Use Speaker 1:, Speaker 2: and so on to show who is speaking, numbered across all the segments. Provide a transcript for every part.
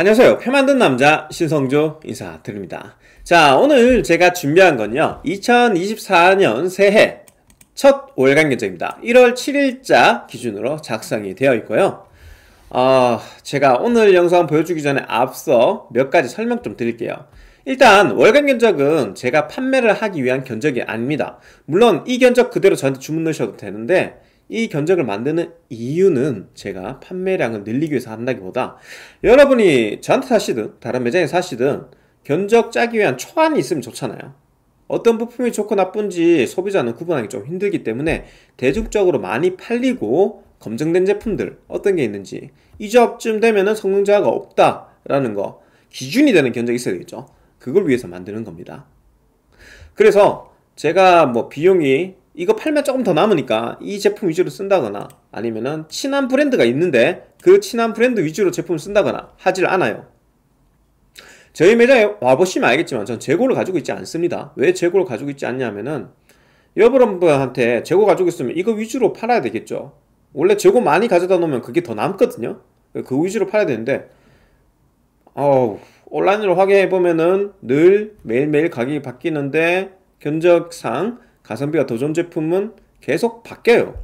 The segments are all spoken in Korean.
Speaker 1: 안녕하세요. 표 만든 남자 신성조 인사드립니다. 자, 오늘 제가 준비한 건요. 2024년 새해 첫 월간 견적입니다. 1월 7일자 기준으로 작성이 되어 있고요. 어, 제가 오늘 영상 보여주기 전에 앞서 몇 가지 설명 좀 드릴게요. 일단 월간 견적은 제가 판매를 하기 위한 견적이 아닙니다. 물론 이 견적 그대로 저한테 주문 넣으셔도 되는데 이 견적을 만드는 이유는 제가 판매량을 늘리기 위해서 한다기보다 여러분이 저한테 사시든 다른 매장에 사시든 견적 짜기 위한 초안이 있으면 좋잖아요. 어떤 부품이 좋고 나쁜지 소비자는 구분하기 좀 힘들기 때문에 대중적으로 많이 팔리고 검증된 제품들 어떤 게 있는지 이점쯤 되면은 성능 저하가 없다라는 거 기준이 되는 견적이 있어야 되겠죠. 그걸 위해서 만드는 겁니다. 그래서 제가 뭐 비용이 이거 팔면 조금 더 남으니까 이 제품 위주로 쓴다거나 아니면은 친한 브랜드가 있는데 그 친한 브랜드 위주로 제품을 쓴다거나 하질 않아요. 저희 매장에 와보시면 알겠지만 전 재고를 가지고 있지 않습니다. 왜 재고를 가지고 있지 않냐면은 여러분한테 재고 가지고 있으면 이거 위주로 팔아야 되겠죠. 원래 재고 많이 가져다 놓으면 그게 더 남거든요. 그 위주로 팔아야 되는데 어우 온라인으로 확인해 보면은 늘 매일매일 가격이 바뀌는데 견적상 가성비가 더좋 제품은 계속 바뀌어요.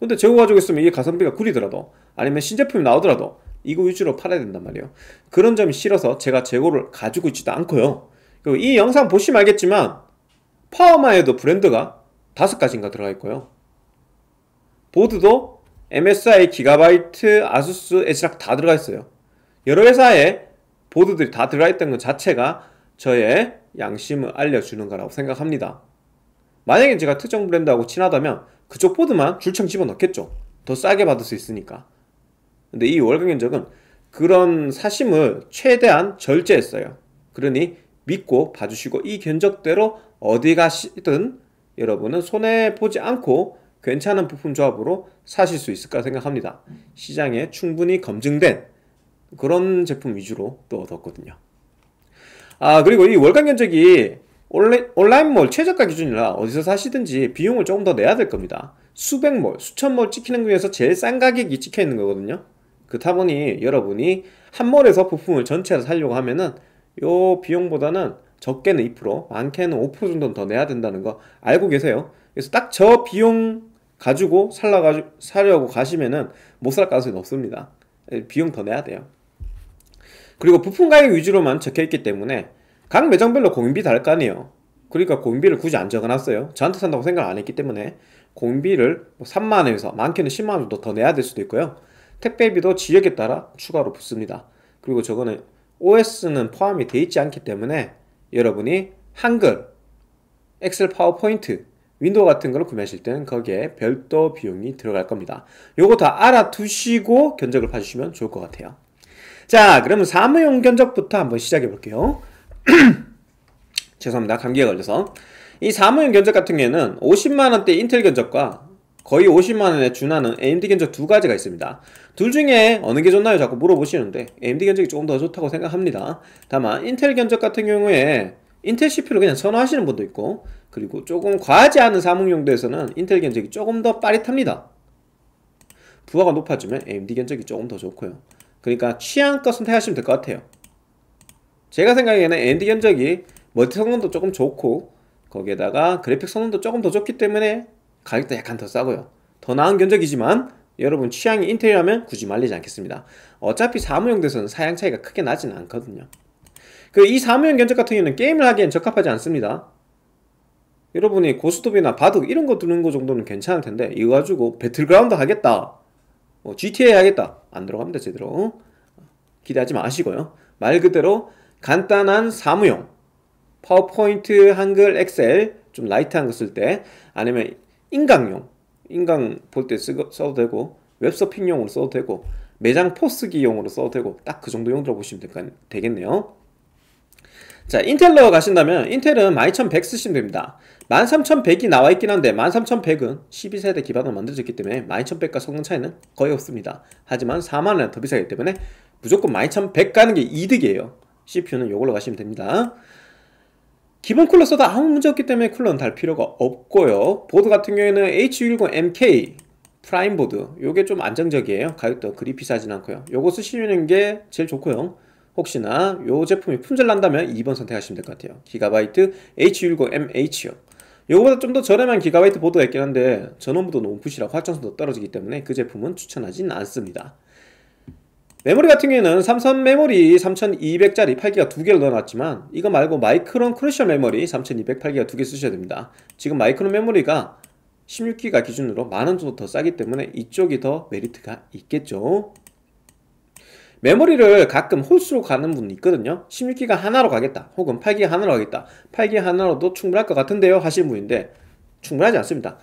Speaker 1: 근데 재고 가지고 있으면 이게 가성비가 구리더라도 아니면 신제품이 나오더라도 이거 위주로 팔아야 된단 말이에요. 그런 점이 싫어서 제가 재고를 가지고 있지도 않고요. 그리고 이 영상 보시면 알겠지만 파워마에도 브랜드가 다섯 가지인가 들어가 있고요. 보드도 MSI, 기가바이트, 아수스, 에즈락 다 들어가 있어요. 여러 회사에 보드들이 다 들어가 있다는 것 자체가 저의 양심을 알려주는 거라고 생각합니다. 만약에 제가 특정 브랜드하고 친하다면 그쪽 보드만 줄창 집어넣겠죠. 더 싸게 받을 수 있으니까. 근데 이 월간 견적은 그런 사심을 최대한 절제했어요. 그러니 믿고 봐주시고 이 견적대로 어디 가시든 여러분은 손해 보지 않고 괜찮은 부품 조합으로 사실 수 있을까 생각합니다. 시장에 충분히 검증된 그런 제품 위주로 또 얻었거든요. 아 그리고 이 월간 견적이 온라인, 몰 최저가 기준이라 어디서 사시든지 비용을 조금 더 내야 될 겁니다. 수백 몰, 수천 몰 찍히는 중에서 제일 싼 가격이 찍혀 있는 거거든요. 그렇다 보니 여러분이 한 몰에서 부품을 전체를 사려고 하면은 요 비용보다는 적게는 2%, 많게는 5% 정도는 더 내야 된다는 거 알고 계세요. 그래서 딱 저 비용 가지고 살라가지 사려고 가시면은 못 살 가능성이 높습니다. 비용 더 내야 돼요. 그리고 부품 가격 위주로만 적혀 있기 때문에 각 매장별로 공인비 다를 거 아니에요. 그러니까 공인비를 굳이 안 적어놨어요. 저한테 산다고 생각 안 했기 때문에 공인비를 3만원에서 뭐 많게는 10만원 정도 더 내야 될 수도 있고요. 택배비도 지역에 따라 추가로 붙습니다. 그리고 저거는 OS는 포함이 돼 있지 않기 때문에 여러분이 한글, 엑셀 파워포인트, 윈도우 같은 걸 구매하실 때는 거기에 별도 비용이 들어갈 겁니다. 요거 다 알아두시고 견적을 봐주시면 좋을 것 같아요. 자, 그러면 사무용 견적부터 한번 시작해 볼게요. 죄송합니다. 감기에 걸려서. 이 사무용 견적 같은 경우에는 50만원대 인텔 견적과 거의 50만원에 준하는 AMD 견적 두 가지가 있습니다. 둘 중에 어느 게 좋나요? 자꾸 물어보시는데 AMD 견적이 조금 더 좋다고 생각합니다. 다만 인텔 견적 같은 경우에 인텔 CPU를 그냥 선호하시는 분도 있고 그리고 조금 과하지 않은 사무 용도에서는 인텔 견적이 조금 더 빠릿합니다. 부하가 높아지면 AMD 견적이 조금 더 좋고요. 그러니까 취향껏 선택하시면 될 것 같아요. 제가 생각에는 엔디 견적이 멀티 성능도 조금 좋고 거기에다가 그래픽 성능도 조금 더 좋기 때문에 가격도 약간 더 싸고요 더 나은 견적이지만 여러분 취향이 인텔이라면 굳이 말리지 않겠습니다 어차피 사무용대서는 사양 차이가 크게 나진 않거든요 그 이 사무용 견적 같은 경우는 게임을 하기엔 적합하지 않습니다 여러분이 고스톱이나 바둑 이런 거 두는 거 정도는 괜찮을 텐데 이거 가지고 배틀그라운드 하겠다 뭐 GTA 하겠다 안 들어갑니다 제대로 기대하지 마시고요 말 그대로 간단한 사무용 파워포인트, 한글, 엑셀 좀 라이트한 거 쓸 때 아니면 인강용 인강 볼 때 써도 되고 웹서핑용으로 써도 되고 매장 포스기용으로 써도 되고 딱 그 정도 용도로 보시면 되겠네요 자 인텔로 가신다면 인텔은 12100 쓰시면 됩니다 13100이 나와 있긴 한데 13100은 12세대 기반으로 만들어졌기 때문에 12100과 성능 차이는 거의 없습니다 하지만 4만원 더 비싸기 때문에 무조건 12100 가는 게 이득이에요 CPU는 이걸로 가시면 됩니다. 기본 쿨러 써도 아무 문제 없기 때문에 쿨러는 달 필요가 없고요. 보드 같은 경우에는 h 6 0 m k 프라임 보드 요게 좀 안정적이에요. 가격도 그리 비싸진 않고요. 요거 쓰시는 게 제일 좋고요. 혹시나 요 제품이 품절 난다면 2번 선택하시면 될 것 같아요. 기가바이트 h 6 0 m h 요 요거보다 좀 더 저렴한 기가바이트 보드가 있긴 한데 전원부도 너무 부실하고 확장성도 떨어지기 때문에 그 제품은 추천하진 않습니다. 메모리 같은 경우에는 삼성 메모리 3200짜리 8기가 두 개를 넣어놨지만 이거 말고 마이크론 크루셜 메모리 3208기가 0두개 쓰셔야 됩니다. 지금 마이크론 메모리가 16기가 기준으로 만원 정도 더 싸기 때문에 이쪽이 더 메리트가 있겠죠. 메모리를 가끔 홀수로 가는 분이 있거든요 16기가 하나로 가겠다 혹은 8기가 하나로 가겠다 8기가 하나로도 충분할 것 같은데요 하실 분인데 충분하지 않습니다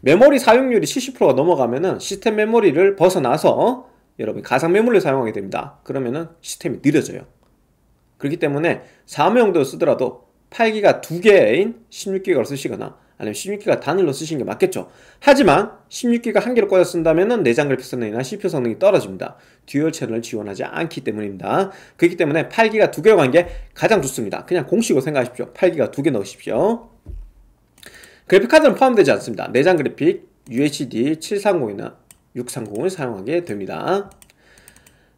Speaker 1: 메모리 사용률이 70%가 넘어가면 은 시스템 메모리를 벗어나서 여러분 이 가상 매물을 사용하게 됩니다. 그러면은 시스템이 느려져요. 그렇기 때문에 사무용도로 쓰더라도 8기가 두개인 1 6기가로 쓰시거나 아니면 16기가 단일로 쓰시는 게 맞겠죠. 하지만 16기가 한개로 꽂아 쓴다면 내장 그래픽 성능이나 CPU 성능이 떨어집니다. 듀얼 채널을 지원하지 않기 때문입니다. 그렇기 때문에 8기가 두 개로 간게 가장 좋습니다. 그냥 공식으로 생각하십시오. 8기가 두 개 넣으십시오. 그래픽카드는 포함되지 않습니다. 내장 그래픽, UHD 730이나 630을 사용하게 됩니다.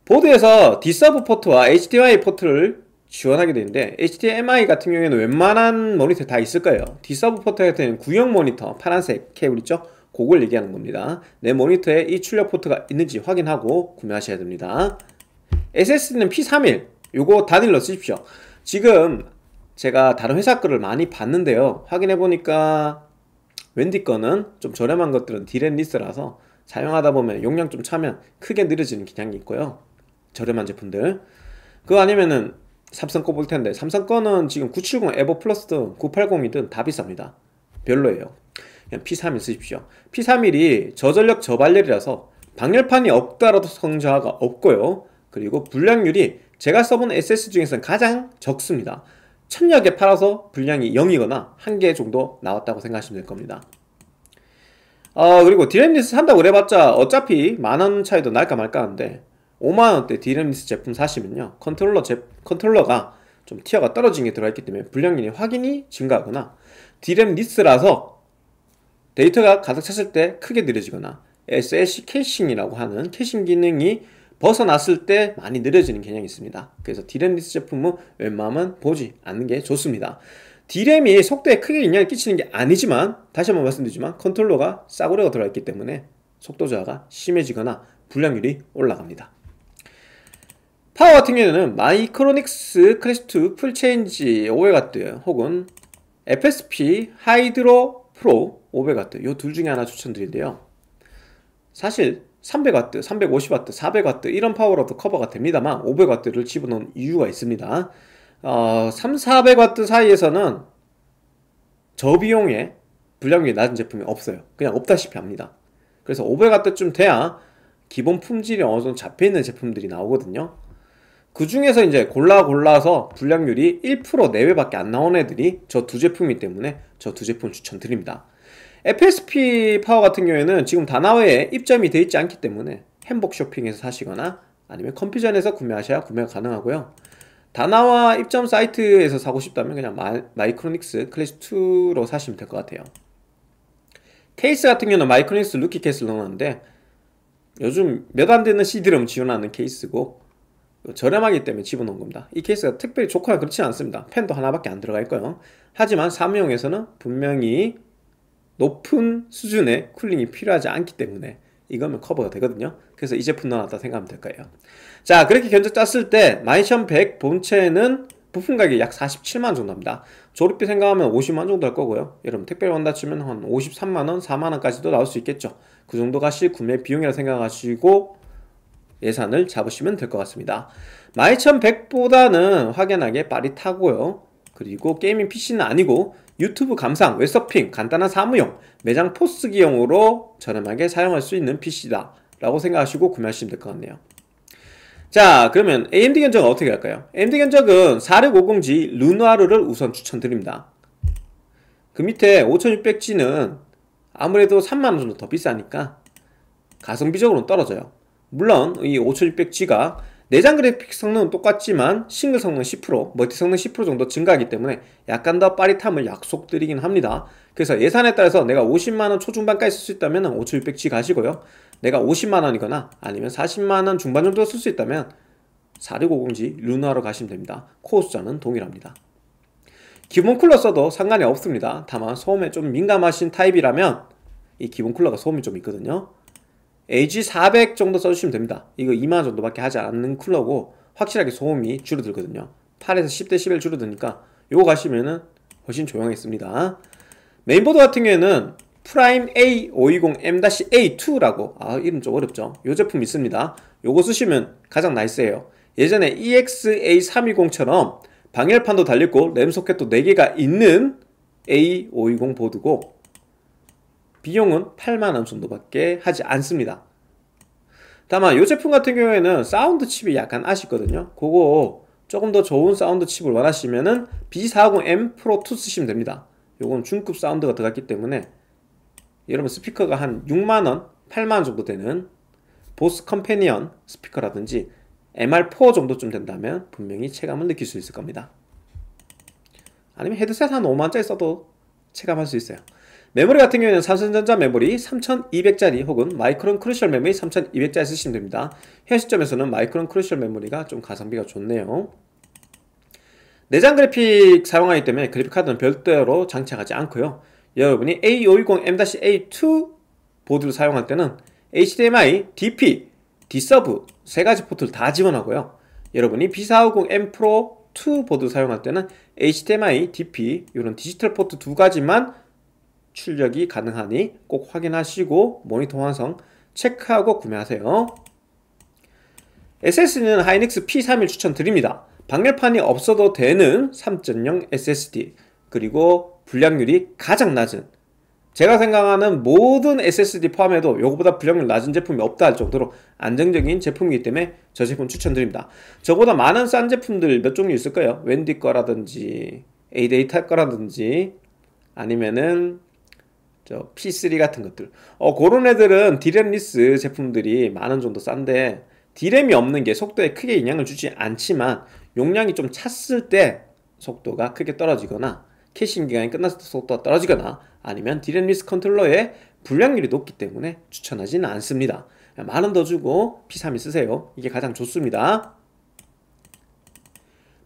Speaker 1: 보드에서 디서브 포트와 HDMI 포트를 지원하게 되는데 HDMI 같은 경우에는 웬만한 모니터에 다 있을 거예요. 디서브 포트 같은 경 구형 모니터, 파란색 케이블 있죠? 그걸 얘기하는 겁니다. 내 모니터에 이 출력 포트가 있는지 확인하고 구매하셔야 됩니다. SSD는 P31, 요거 단일로 쓰십시오. 지금 제가 다른 회사 거를 많이 봤는데요. 확인해보니까 웬디 거는 좀 저렴한 것들은 디렌 리스라서 사용하다 보면 용량 좀 차면 크게 느려지는 기향이 있고요 저렴한 제품들 그거 아니면은 삼성 꺼볼 텐데 삼성 꺼는 지금 970 에버 플러스든 980이든 다 비쌉니다 별로예요 그냥 P31 쓰십시오 P31이 저전력 저발열이라서 방열판이 없다라도 성자가 없고요 그리고 불량률이 제가 써본 SS 중에서는 가장 적습니다 천여 개 팔아서 불량이 0이거나 한 개 정도 나왔다고 생각하시면 될 겁니다 어, 그리고 디램리스 산다고 그래봤자 어차피 만 원 차이도 날까 말까 하는데 5만원대 디램리스 제품 사시면요 컨트롤러 제, 컨트롤러가 좀 티어가 떨어진 게 들어있기 때문에 불량률이 확인이 증가하거나 디램리스라서 데이터가 가득 찼을 때 크게 느려지거나 SLC 캐싱이라고 하는 캐싱 기능이 벗어났을 때 많이 느려지는 개념이 있습니다 그래서 디램리스 제품은 웬만하면 보지 않는 게 좋습니다 D램이 속도에 크게 영향을 끼치는 게 아니지만 다시 한번 말씀드리지만 컨트롤러가 싸구려가 들어가 있기 때문에 속도 저하가 심해지거나 불량률이 올라갑니다. 파워 같은 경우에는 마이크로닉스 크레스트 풀체인지 500W 혹은 FSP 하이드로 프로 500W 요둘 중에 하나 추천드린데요. 사실 300W, 350W, 400W 이런 파워로도 커버가 됩니다만 500W를 집어넣은 이유가 있습니다. 어, 3, 4 0 0와트 사이에서는 저비용에 불량률이 낮은 제품이 없어요. 그냥 없다시피 합니다. 그래서 5 0 0와트쯤 돼야 기본 품질이 어느 정도 잡혀있는 제품들이 나오거든요. 그 중에서 이제 골라 골라서 불량률이 1% 내외밖에 안 나온 애들이 저 두 제품이기 때문에 저 두 제품 추천드립니다. FSP 파워 같은 경우에는 지금 다나와에 입점이 되어 있지 않기 때문에 햄복 쇼핑에서 사시거나 아니면 컴퓨전에서 구매하셔야 구매가 가능하고요. 다나와 입점 사이트에서 사고 싶다면 그냥 마, 이크로닉스 클래스2로 사시면 될 것 같아요 케이스 같은 경우는 마이크로닉스 루키 케이스를 넣었는데 요즘 몇 안 되는 CD롬 지원하는 케이스고 저렴하기 때문에 집어넣은 겁니다 이 케이스가 특별히 좋거나 그렇지 않습니다 펜도 하나밖에 안 들어가 있고요 하지만 사무용에서는 분명히 높은 수준의 쿨링이 필요하지 않기 때문에 이거면 커버가 되거든요 그래서 이 제품 넣어놨다 생각하면 될 거예요 자 그렇게 견적 짰을 때12100 본체는 부품 가격이 약 47만 원 정도 합니다. 조립비 생각하면 50만 원 정도 할 거고요. 여러분 택배를 한다 치면 한 53만원, 4만원까지도 나올 수 있겠죠. 그 정도가 실 구매 비용이라 생각하시고 예산을 잡으시면 될 것 같습니다. 12100보다는 확연하게 빠릿하고요. 그리고 게이밍 PC는 아니고 유튜브 감상, 웹서핑, 간단한 사무용, 매장 포스기용으로 저렴하게 사용할 수 있는 PC다 라고 생각하시고 구매하시면 될 것 같네요. 자 그러면 AMD 견적은 어떻게 할까요? AMD 견적은 4650G 르누아르를 우선 추천드립니다. 그 밑에 5600G는 아무래도 3만원 정도 더 비싸니까 가성비적으로는 떨어져요. 물론 이 5600G가 내장 그래픽 성능은 똑같지만 싱글 성능 10%, 멀티 성능 10% 정도 증가하기 때문에 약간 더 빠릿함을 약속드리긴 합니다. 그래서 예산에 따라서 내가 50만원 초중반까지 쓸 수 있다면 5600G 가시고요. 내가 50만원이거나 아니면 40만원 중반 정도 쓸 수 있다면 4650G 루나로 가시면 됩니다. 코어 숫자는 동일합니다. 기본 쿨러 써도 상관이 없습니다. 다만 소음에 좀 민감하신 타입이라면 이 기본 쿨러가 소음이 좀 있거든요. AG400 정도 써주시면 됩니다. 이거 2만원 정도밖에 하지 않는 쿨러고 확실하게 소음이 줄어들거든요. 8에서 10대 11 줄어드니까 요거 가시면은 훨씬 조용했습니다. 메인보드 같은 경우에는 프라임 A520M-A2라고 아 이름 좀 어렵죠. 요 제품 있습니다. 요거 쓰시면 가장 나이스해요. 예전에 EXA320처럼 방열판도 달렸고 램 소켓도 4개가 있는 A520 보드고 비용은 8만원 정도밖에 하지 않습니다 다만 이 제품 같은 경우에는 사운드 칩이 약간 아쉽거든요 그거 조금 더 좋은 사운드 칩을 원하시면은 B40M 프로 2 쓰시면 됩니다 요건 중급 사운드가 들어갔기 때문에 여러분 스피커가 한 6만원 8만원 정도 되는 보스 컴패니언 스피커라든지 MR4 정도쯤 된다면 분명히 체감을 느낄 수 있을 겁니다 아니면 헤드셋 한 5만원짜리 써도 체감할 수 있어요 메모리 같은 경우에는 삼성전자 메모리 3200짜리 혹은 마이크론 크루셜 메모리 3200짜리 쓰시면 됩니다. 현 시점에서는 마이크론 크루셜 메모리가 좀 가성비가 좋네요. 내장 그래픽 사용하기 때문에 그래픽 카드는 별도로 장착하지 않고요. 여러분이 A510M-A2 보드를 사용할 때는 HDMI, DP, d s u b 세 가지 포트를 다 지원하고요. 여러분이 B450M Pro 2 보드 사용할 때는 HDMI, DP 이런 디지털 포트 두 가지만 출력이 가능하니 꼭 확인하시고 모니터 완성 체크하고 구매하세요. s s 는 하이닉스 P31 추천드립니다. 방열판이 없어도 되는 3.0 SSD 그리고 불량률이 가장 낮은 제가 생각하는 모든 SSD 포함해도 이거보다 불량률 낮은 제품이 없다 할 정도로 안정적인 제품이기 때문에 저 제품 추천드립니다. 저보다 많은 싼 제품들 몇 종류 있을 거예요. 웬디 거라든지 a 데이터 거라든지 아니면은 저 P3 같은 것들 어 그런 애들은 디램리스 제품들이 만 원 정도 싼데 디램이 없는 게 속도에 크게 영향을 주지 않지만 용량이 좀 찼을 때 속도가 크게 떨어지거나 캐싱 기간이 끝났을 때 속도가 떨어지거나 아니면 디램 리스 컨트롤러의 불량률이 높기 때문에 추천하지는 않습니다. 만 원 더 주고 P32 쓰세요. 이게 가장 좋습니다.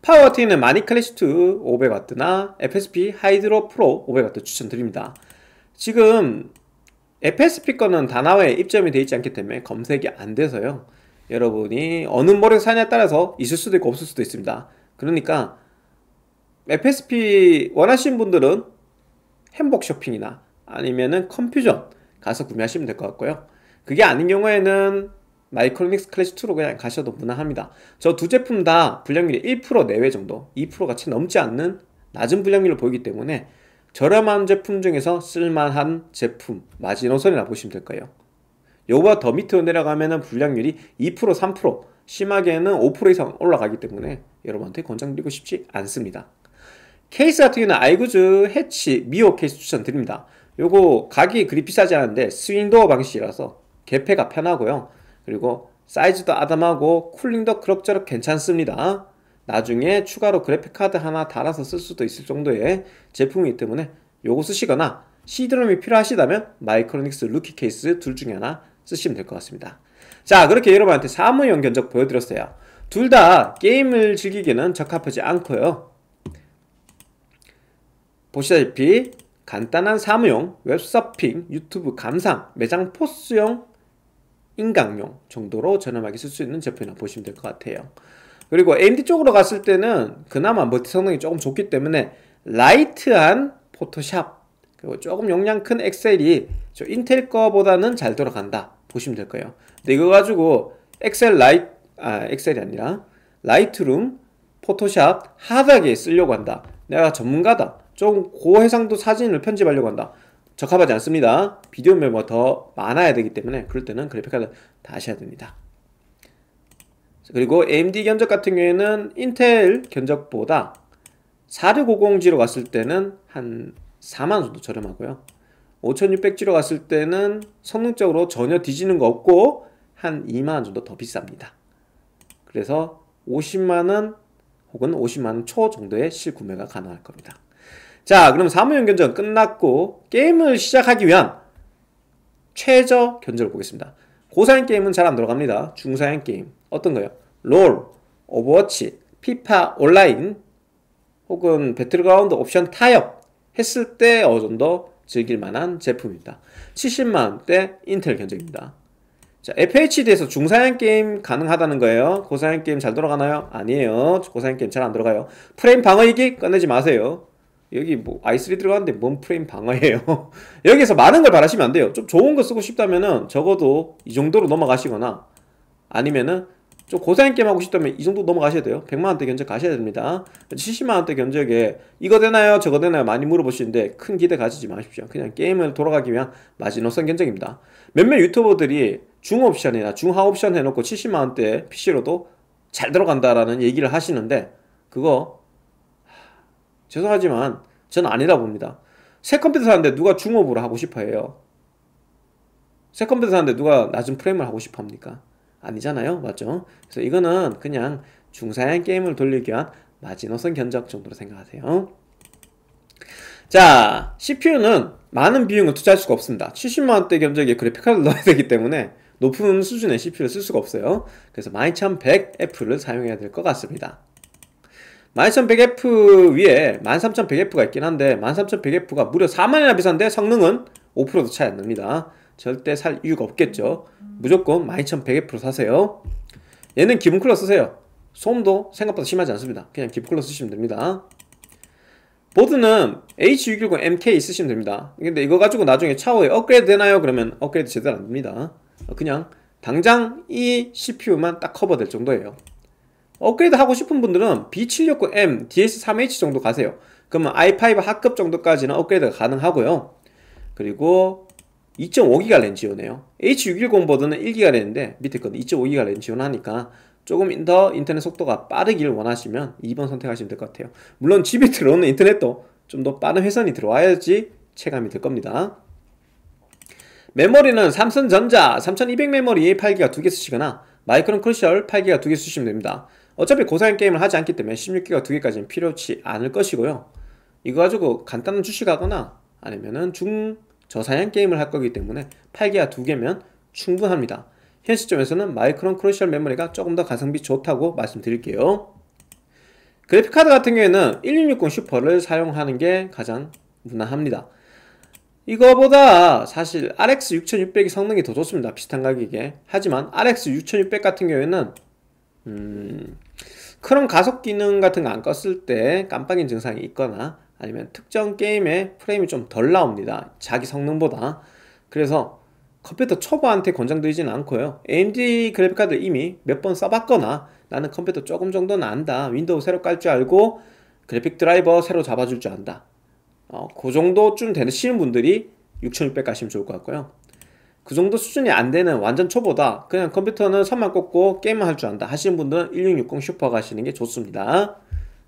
Speaker 1: 파워 같은 경우는 마니클래시2 500W나 FSP 하이드로 프로 500W 추천드립니다. 지금 FS 피거는 다나와에 입점이 되어 있지 않기 때문에 검색이 안 돼서요. 여러분이 어느 모를 사냐에 따라서 있을 수도 있고 없을 수도 있습니다. 그러니까 FSP 원하시는 분들은 행복 쇼핑이나 아니면은 컴퓨전 가서 구매하시면 될 것 같고요. 그게 아닌 경우에는 마이크로닉스 클래시 2로 그냥 가셔도 무난합니다. 저 두 제품 다 불량률이 1% 내외 정도, 2%가 채 넘지 않는 낮은 불량률을 보이기 때문에 저렴한 제품 중에서 쓸만한 제품 마지노선이라 보시면 될 거예요. 요보다 더 밑으로 내려가면은 불량률이 2% 3% 심하게는 5% 이상 올라가기 때문에 여러분한테 권장드리고 싶지 않습니다. 케이스 같은 경우는 아이구즈 해치 미오 케이스 추천드립니다. 요거 가격이 그리 비싸지 않은데 스윈도어 방식이라서 개폐가 편하고요. 그리고 사이즈도 아담하고 쿨링도 그럭저럭 괜찮습니다. 나중에 추가로 그래픽카드 하나 달아서 쓸 수도 있을 정도의 제품이기 때문에 요거 쓰시거나 C드롬이 필요하시다면 마이크로닉스 루키 케이스 둘 중에 하나 쓰시면 될 것 같습니다 자 그렇게 여러분한테 사무용 견적 보여드렸어요 둘 다 게임을 즐기기에는 적합하지 않고요 보시다시피 간단한 사무용, 웹서핑, 유튜브 감상, 매장 포스용, 인강용 정도로 저렴하게 쓸 수 있는 제품이라고 보시면 될 것 같아요 그리고 AMD 쪽으로 갔을 때는 그나마 멀티 성능이 조금 좋기 때문에 라이트한 포토샵 그리고 조금 용량 큰 엑셀이 저 인텔 거보다는 잘 돌아간다 보시면 될 거예요 근데 이거 가지고 엑셀 라이 아 엑셀이 아니라 라이트룸 포토샵 하드하게 쓰려고 한다 내가 전문가다 조금 고해상도 사진을 편집하려고 한다 적합하지 않습니다 비디오 메모가 더 많아야 되기 때문에 그럴 때는 그래픽카드 다 하셔야 됩니다 그리고 AMD 견적 같은 경우에는 인텔 견적보다 4650G로 갔을 때는 한 4만원 정도 저렴하고요 5600G로 갔을 때는 성능적으로 전혀 뒤지는 거 없고 한 2만원 정도 더 비쌉니다 그래서 50만원 혹은 50만원 초 정도의 실구매가 가능할 겁니다 자 그럼 사무용 견적 끝났고 게임을 시작하기 위한 최저 견적을 보겠습니다 고사양 게임은 잘 안 들어갑니다 중사양 게임 어떤 거요? 롤, 오버워치, 피파 온라인 혹은 배틀그라운드 옵션 타협 했을 때 어느 정도 즐길 만한 제품입니다. 70만원대 인텔 견적입니다. 자, FHD에서 중사양 게임 가능하다는 거예요. 고사양 게임 잘 돌아가나요? 아니에요. 고사양 게임 잘 안 들어가요. 프레임 방어이기 꺼내지 마세요. 여기 뭐 i3 들어가는데 뭔 프레임 방어예요. 여기에서 많은 걸 바라시면 안 돼요. 좀 좋은 거 쓰고 싶다면은 적어도 이 정도로 넘어가시거나 아니면은 좀 고사양 게임 하고 싶다면 이 정도 넘어가셔야 돼요 100만원대 견적 가셔야 됩니다 70만원대 견적에 이거 되나요 저거 되나요 많이 물어보시는데 큰 기대 가지지 마십시오 그냥 게임을 돌아가기 위한 마지노선 견적입니다 몇몇 유튜버들이 중옵션이나 중하옵션 해놓고 70만원대 PC로도 잘 들어간다라는 얘기를 하시는데 그거 죄송하지만 저는 아니다 봅니다 새 컴퓨터 사는데 누가 중업으로 하고 싶어 해요 새 컴퓨터 사는데 누가 낮은 프레임을 하고 싶어 합니까 아니잖아요. 맞죠? 그래서 이거는 그냥 중사양 게임을 돌리기 위한 마지노선 견적 정도로 생각하세요. 자, CPU는 많은 비용을 투자할 수가 없습니다. 70만원대 견적에 그래픽카드를 넣어야 되기 때문에 높은 수준의 CPU를 쓸 수가 없어요. 그래서 12100F를 사용해야 될 것 같습니다. 12100F 위에 13100F가 있긴 한데 13100F가 무려 4만이나 비싼데 성능은 5%도 차이 안 납니다. 절대 살 이유가 없겠죠. 무조건 1 2 1 0 0에프로 사세요. 얘는 기본 쿨러 쓰세요. 소음도 생각보다 심하지 않습니다. 그냥 기본 쿨러 쓰시면 됩니다. 보드는 H610MK 쓰시면 됩니다. 근데 이거 가지고 나중에 차후에 업그레이드 되나요? 그러면 업그레이드 제대로 안 됩니다. 그냥 당장 이 CPU만 딱 커버될 정도예요. 업그레이드 하고 싶은 분들은 B769M DS3H 정도 가세요. 그러면 i5 하급 정도까지는 업그레이드가 가능하고요. 그리고 2.5기가 렌 지원해요 H610 버드는 1기가 렌인데 밑에 건 2.5기가 렌 지원하니까 조금 더 인터넷 속도가 빠르길 원하시면 2번 선택하시면 될 것 같아요 물론 집에 들어오는 인터넷도 좀 더 빠른 회선이 들어와야지 체감이 될 겁니다 메모리는 삼성전자 3200 메모리 8기가 2개 쓰시거나 마이크론 크루셜 8기가 2개 쓰시면 됩니다 어차피 고사양 게임을 하지 않기 때문에 16기가 2개까지는 필요치 않을 것이고요 이거 가지고 간단한 주식하거나 아니면은 중 저사양 게임을 할 거기 때문에 8기가 2개면 충분합니다. 현 시점에서는 마이크론 크루셜 메모리가 조금 더 가성비 좋다고 말씀드릴게요. 그래픽카드 같은 경우에는 1660 슈퍼를 사용하는 게 가장 무난합니다. 이거보다 사실 RX 6600이 성능이 더 좋습니다. 비슷한 가격에. 하지만 RX 6600 같은 경우에는 음... 크롬 가속 기능 같은 거 안 껐을 때 깜빡인 증상이 있거나 아니면 특정 게임에 프레임이 좀 덜 나옵니다. 자기 성능보다. 그래서 컴퓨터 초보한테 권장드리진 않고요. AMD 그래픽카드 이미 몇 번 써봤거나 나는 컴퓨터 조금 정도는 안다. 윈도우 새로 깔 줄 알고 그래픽 드라이버 새로 잡아줄 줄 안다. 어, 그 정도쯤 되시는 분들이 6600 가시면 좋을 것 같고요. 그 정도 수준이 안 되는 완전 초보다 그냥 컴퓨터는 선만 꽂고 게임만 할 줄 안다 하시는 분들은 1660 슈퍼 가시는 게 좋습니다.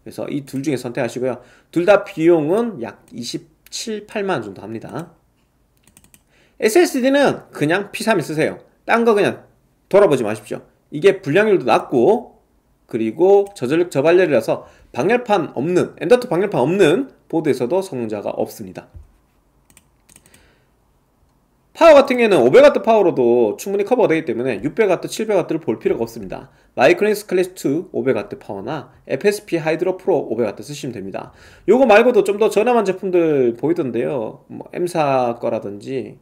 Speaker 1: 그래서 이 둘 중에 선택하시고요. 둘 다 비용은 약 27, 8만원 정도 합니다. SSD는 그냥 P3에 쓰세요. 딴 거 그냥 돌아보지 마십시오. 이게 불량률도 낮고 그리고 저전력 저발열이라서 방열판 없는 엔더트 방열판 없는 보드에서도 성능자가 없습니다. 파워 같은 경우에는 500W 파워로도 충분히 커버가 되기 때문에 600W, 700W를 볼 필요가 없습니다. 마이크로닉스 클래스2 500W 파워나 FSP 하이드로 프로 500W 쓰시면 됩니다. 요거 말고도 좀 더 저렴한 제품들 보이던데요. 뭐 M사 거라든지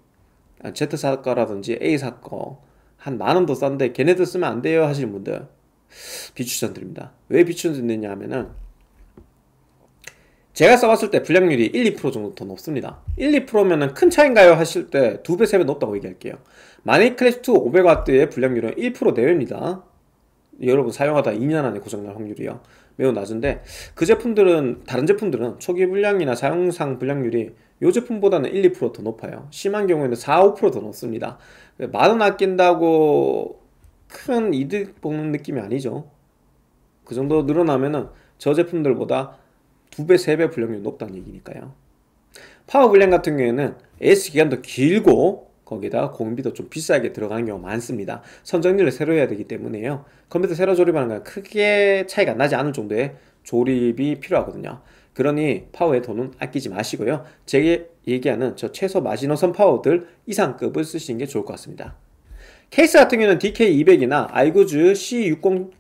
Speaker 1: Z사 거라든지 A사 거 한 만원 더 싼데 걔네들 쓰면 안 돼요 하시는 분들 비추천드립니다. 왜 비추천드리냐 하면은 제가 써봤을 때 불량률이 1, 2% 정도 더 높습니다 1, 2면큰 차인가요? 하실 때 2배, 3배 높다고 얘기할게요 마니클래스2 500W의 불량률은 1% 내외입니다 여러분 사용하다 2년 안에 고장날 확률이요 매우 낮은데 그 제품들은 다른 제품들은 초기 불량이나 사용상 불량률이 이 제품보다는 1, 2%더 높아요 심한 경우에는 4, 5%더 높습니다 만원 아낀다고 큰 이득 보는 느낌이 아니죠 그 정도 늘어나면은 저 제품들보다 2배, 3배 불량률 높다는 얘기니까요. 파워 불량 같은 경우에는 AS 기간도 길고 거기다 공비도 좀 비싸게 들어가는 경우가 많습니다. 선정률을 새로 해야 되기 때문에요. 컴퓨터 새로 조립하는 건 크게 차이가 나지 않을 정도의 조립이 필요하거든요. 그러니 파워의 돈은 아끼지 마시고요. 제게 얘기하는 저 최소 마지노선 파워들 이상급을 쓰시는 게 좋을 것 같습니다. 케이스 같은 경우는 DK200이나 아이구즈 C60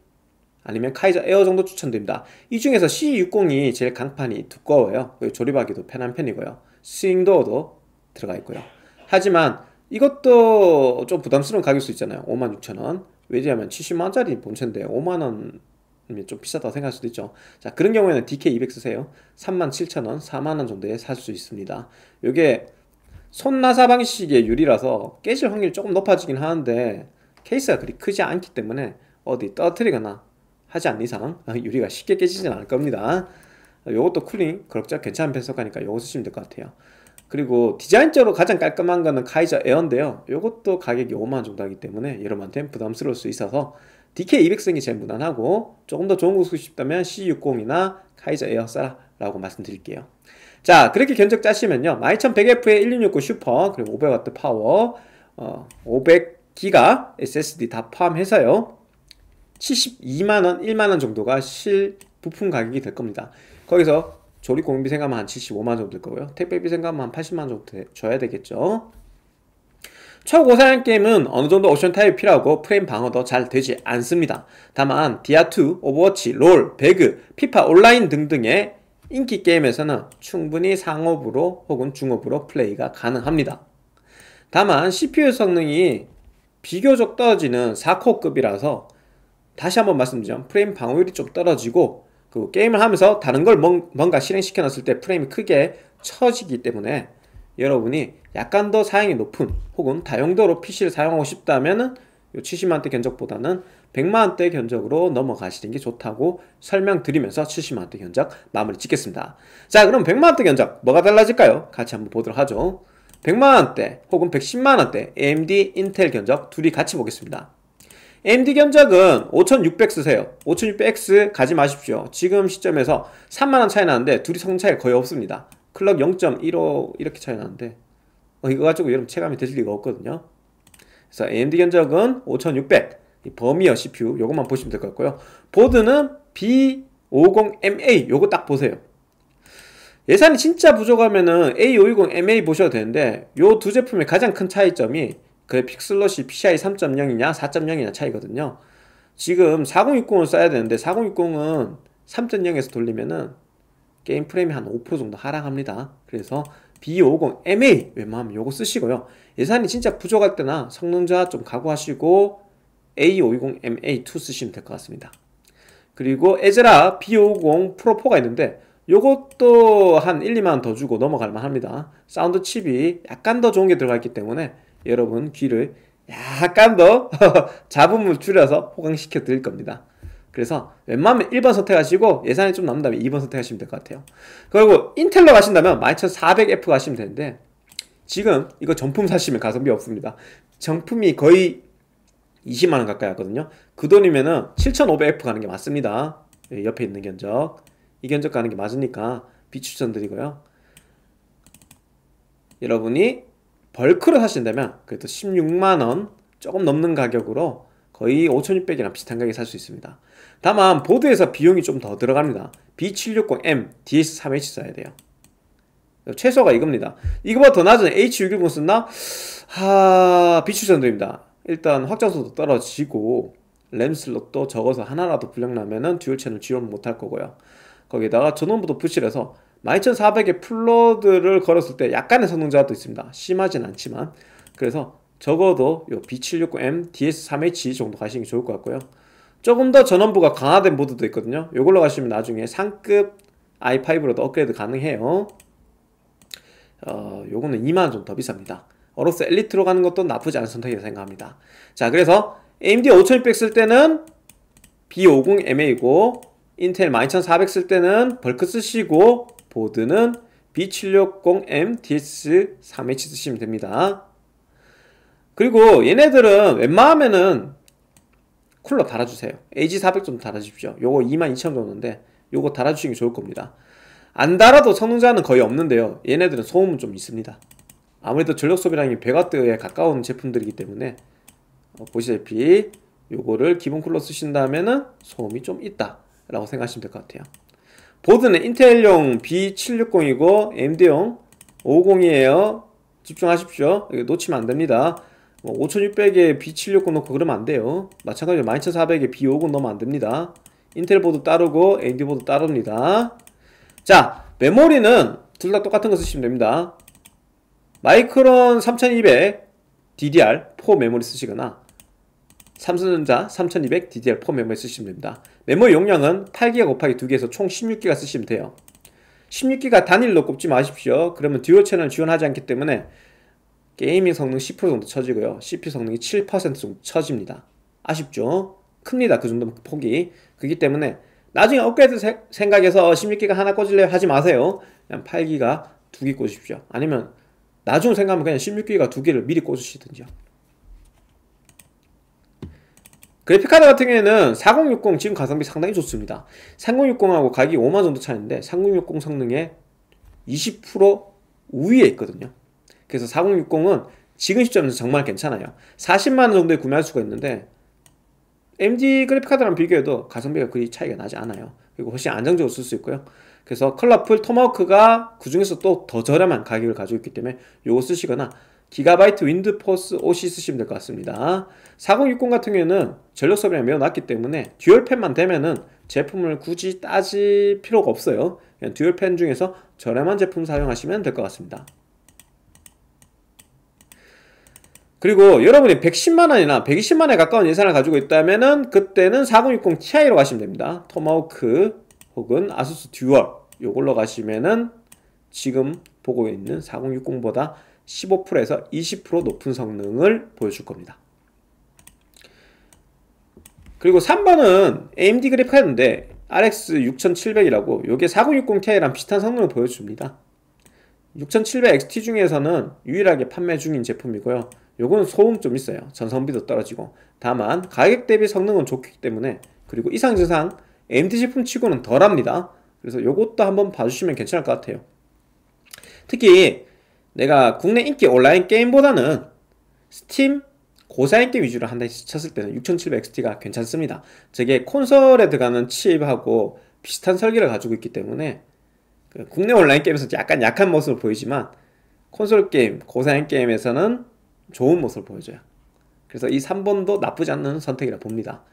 Speaker 1: 아니면 카이저 에어 정도 추천드립니다. 이 중에서 C60이 제일 강판이 두꺼워요. 조립하기도 편한 편이고요. 스윙도어도 들어가 있고요. 하지만 이것도 좀 부담스러운 가격일 수 있잖아요. 56,000원. 왜냐하면 70만원짜리 본체인데 5만원 이면좀 비싸다고 생각할 수도 있죠 자 그런 경우에는 DK200 쓰세요 37,000원 4만원 정도에 살 수 있습니다 이게 손나사 방식의 유리라서 깨질 확률이 조금 높아지긴 하는데 케이스가 그리 크지 않기 때문에 어디 떨어뜨리거나 하지 않는 이상 유리가 쉽게 깨지진 않을 겁니다. 요것도 쿨링 그럭저 괜찮은 변속하니까 요거 쓰시면 될 것 같아요. 그리고 디자인적으로 가장 깔끔한 거는 카이저 에어인데요. 요것도 가격이 5만원 정도 하기 때문에 여러분한테 부담스러울 수 있어서 DK200승이 제일 무난하고 조금 더 좋은 거 쓰고 싶다면 C60이나 카이저 에어 써라 라고 말씀드릴게요. 자 그렇게 견적 짜시면요. 12100F에 1669 슈퍼 그리고 500W 파워 어, 500기가 SSD 다 포함해서요. 72만원, 1만원 정도가 실 부품 가격이 될 겁니다. 거기서 조립 공비 생각하면 한 75만원 정도 될 거고요. 택배비 생각하면 한 80만원 정도 되, 줘야 되겠죠. 초고사양 게임은 어느정도 옵션 타입이 필요하고 프레임 방어도 잘 되지 않습니다. 다만 디아2, 오버워치, 롤, 배그, 피파 온라인 등등의 인기 게임에서는 충분히 상업으로 혹은 중업으로 플레이가 가능합니다. 다만 CPU 성능이 비교적 떨어지는 4코급이라서 다시 한번 말씀드리면 프레임 방어율이 좀 떨어지고 그 게임을 하면서 다른 걸 뭔, 뭔가 실행시켜 놨을 때 프레임이 크게 처지기 때문에 여러분이 약간 더 사양이 높은 혹은 다용도로 PC를 사용하고 싶다면은 요7 0만대 견적보다는 100만원대 견적으로 넘어가시는 게 좋다고 설명드리면서 70만원대 견적 마무리 짓겠습니다. 자 그럼 100만원대 견적 뭐가 달라질까요? 같이 한번 보도록 하죠. 100만원대 혹은 110만원대 AMD 인텔 견적 둘이 같이 보겠습니다. AMD 견적은 5600 쓰세요 5600X 가지 마십시오 지금 시점에서 3만원 차이 나는데 둘이 성차이 거의 없습니다 클럭 0.15 이렇게 차이 나는데 어, 이거 가지고 여러분 체감이 되실 리가 없거든요 그래서 AMD 견적은 5600 범위어 CPU 요것만 보시면 될 것 같고요 보드는 B50MA 요거 딱 보세요 예산이 진짜 부족하면은 A510MA 보셔도 되는데 요 두 제품의 가장 큰 차이점이 그래픽 슬러시 PCI 3.0이냐 4.0이냐 차이거든요 지금 4060을 써야 되는데 4060은 3.0에서 돌리면은 게임 프레임이 한 5% 정도 하락합니다 그래서 B50MA 웬만하면 요거 쓰시고요 예산이 진짜 부족할 때나 성능 저하 좀 각오하시고 A520MA2 쓰시면 될 것 같습니다 그리고 에즈라 B50 프로4가 있는데 요것도 한 1, 2만원 더 주고 넘어갈만 합니다 사운드 칩이 약간 더 좋은 게 들어가 있기 때문에 여러분 귀를 약간 더 잡음을 줄여서 호강시켜 드릴 겁니다. 그래서 웬만하면 1번 선택하시고 예산이 좀 남는다면 2번 선택하시면 될 것 같아요. 그리고 인텔로 가신다면 12400F 가시면 되는데 지금 이거 정품 사시면 가성비 없습니다. 정품이 거의 20만원 가까이 하거든요. 그 돈이면은 7500F 가는 게 맞습니다. 예, 옆에 있는 견적. 이 견적 가는 게 맞으니까 비추천드리고요. 여러분이 벌크를 사신다면 그래도 16만원 조금 넘는 가격으로 거의 5,600이랑 비슷한 가격에 살 수 있습니다. 다만 보드에서 비용이 좀 더 들어갑니다. B760M DS3H 써야 돼요. 최소가 이겁니다. 이거보다 더 낮은 H610 썼나? 하... 비추천드립니다. 일단 확장성도 떨어지고 램 슬롯도 적어서 하나라도 불량나면은 듀얼 채널 지원 못 할 거고요. 거기다가 전원부도 부실해서 12400의 플러드를 걸었을 때 약간의 성능 저하도 있습니다. 심하진 않지만 그래서 적어도 요 B760M DS3H 정도 가시는 게 좋을 것 같고요. 조금 더 전원부가 강화된 모드도 있거든요. 요걸로 가시면 나중에 상급 i5로도 업그레이드 가능해요. 어, 요거는 2만원 좀 더 비쌉니다. 어로스 엘리트로 가는 것도 나쁘지 않은 선택이라고 생각합니다. 자, 그래서 AMD 5600 쓸 때는 B50MA고 인텔 12400 쓸 때는 벌크 쓰시고 보드는 B760M DS3H 쓰시면 됩니다. 그리고 얘네들은 웬만하면은 쿨러 달아주세요. AG400 좀 달아주십시오. 요거 2 2 0 0 0 정도인데 요거 달아주시는 게 좋을 겁니다. 안 달아도 성능자는 거의 없는데요. 얘네들은 소음은 좀 있습니다. 아무래도 전력 소비량이 100W에 가까운 제품들이기 때문에 어, 보시다시피 요거를 기본 쿨러 쓰신다면은 소음이 좀 있다 라고 생각하시면 될 것 같아요. 보드는 인텔용 B760이고 AMD용 50이에요. 집중하십시오. 놓치면 안됩니다. 5600에 뭐 B760 넣고 그러면 안돼요. 마찬가지로 12400에 B50 넣으면 안됩니다. 인텔 보드 따르고 AMD 보드 따릅니다. 자, 메모리는 둘 다 똑같은 거 쓰시면 됩니다. 마이크론 3200 DDR4 메모리 쓰시거나 삼성전자 3200 DDR4 메모리 쓰시면 됩니다. 메모리 용량은 8기가 곱하기 2개에서 총 16기가 쓰시면 돼요. 16기가 단일로 꼽지 마십시오. 그러면 듀얼 채널 지원하지 않기 때문에 게이밍 성능 10% 정도 처지고요. CPU 성능이 7% 정도 처집니다. 아쉽죠? 큽니다. 그 정도 폭이. 그렇기 때문에 나중에 업그레이드 세, 생각해서 16기가 하나 꽂을래요? 하지 마세요. 그냥 8기가 두개 꽂으십시오. 아니면 나중 생각하면 그냥 16기가 두 개를 미리 꽂으시든지요. 그래픽카드 같은 경우에는 4060 지금 가성비 상당히 좋습니다 3060하고 가격이 5만 정도 차이인데 3060 성능에 20% 우위에 있거든요 그래서 4060은 지금 시점에서 정말 괜찮아요 40만원 정도에 구매할 수가 있는데 MD 그래픽카드랑 비교해도 가성비가 그리 차이가 나지 않아요 그리고 훨씬 안정적으로 쓸 수 있고요 그래서 컬러풀 토마호크가 그 중에서 또 더 저렴한 가격을 가지고 있기 때문에 요거 쓰시거나 기가바이트 윈드포스 오시 쓰시면 될 것 같습니다 4060 같은 경우에는 전력 소비량이 매우 낮기 때문에 듀얼팬만 되면은 제품을 굳이 따질 필요가 없어요 그냥 듀얼팬 중에서 저렴한 제품 사용하시면 될 것 같습니다 그리고 여러분이 110만원이나 120만원에 가까운 예산을 가지고 있다면은 그때는 4060 Ti로 가시면 됩니다 토마호크 혹은 아수스 듀얼 요걸로 가시면은 지금 보고 있는 4060보다 15%에서 20% 높은 성능을 보여줄 겁니다. 그리고 3번은 AMD 그래픽 카드인데 RX 6700이라고 이게 4060ti랑 비슷한 성능을 보여줍니다. 6700 XT 중에서는 유일하게 판매 중인 제품이고요. 요건 소음 좀 있어요. 전성비도 떨어지고 다만 가격 대비 성능은 좋기 때문에 그리고 이상증상 AMD 제품 치고는 덜합니다. 그래서 요것도 한번 봐주시면 괜찮을 것 같아요. 특히 내가 국내 인기 온라인 게임보다는 스팀 고사양게 임 위주로 한다 쳤을 때는 6700XT가 괜찮습니다. 저게 콘솔에 들어가는 칩하고 비슷한 설계를 가지고 있기 때문에 그 국내 온라인 게임에서 약간 약한 모습을 보이지만 콘솔 게임, 고사양 게임에서는 좋은 모습을 보여줘요. 그래서 이 3번도 나쁘지 않는 선택이라 봅니다.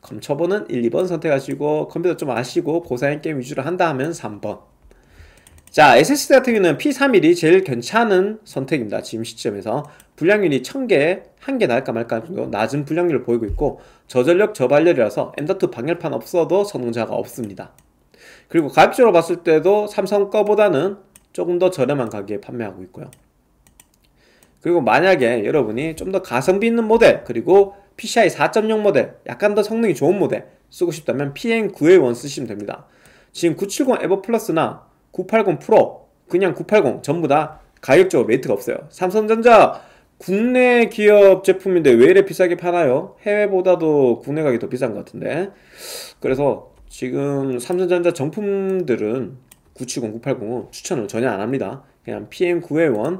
Speaker 1: 검초보는 1, 2번 선택하시고 컴퓨터 좀 아시고 고사양 게임 위주로 한다 하면 3번 자, SSD 같은 경우는 P31이 제일 괜찮은 선택입니다. 지금 시점에서. 불량률이 1000개에 1개 날까 말까 정도 낮은 불량률을 보이고 있고 저전력 저발열이라서 M.2 방열판 없어도 성능자가 없습니다. 그리고 가격적으로 봤을 때도 삼성 거보다는 조금 더 저렴한 가격에 판매하고 있고요. 그리고 만약에 여러분이 좀 더 가성비 있는 모델 그리고 PCI 4.0 모델 약간 더 성능이 좋은 모델 쓰고 싶다면 p n 9 1 1 쓰시면 됩니다. 지금 970 에버 플러스나 980 프로 그냥 980 전부 다 가격적으로 메이트가 없어요 삼성전자 국내 기업 제품인데 왜 이래 비싸게 팔아요? 해외보다도 국내 가격이 더 비싼 것 같은데 그래서 지금 삼성전자 정품들은 970, 980은 추천을 전혀 안 합니다 그냥 p m 9 1 1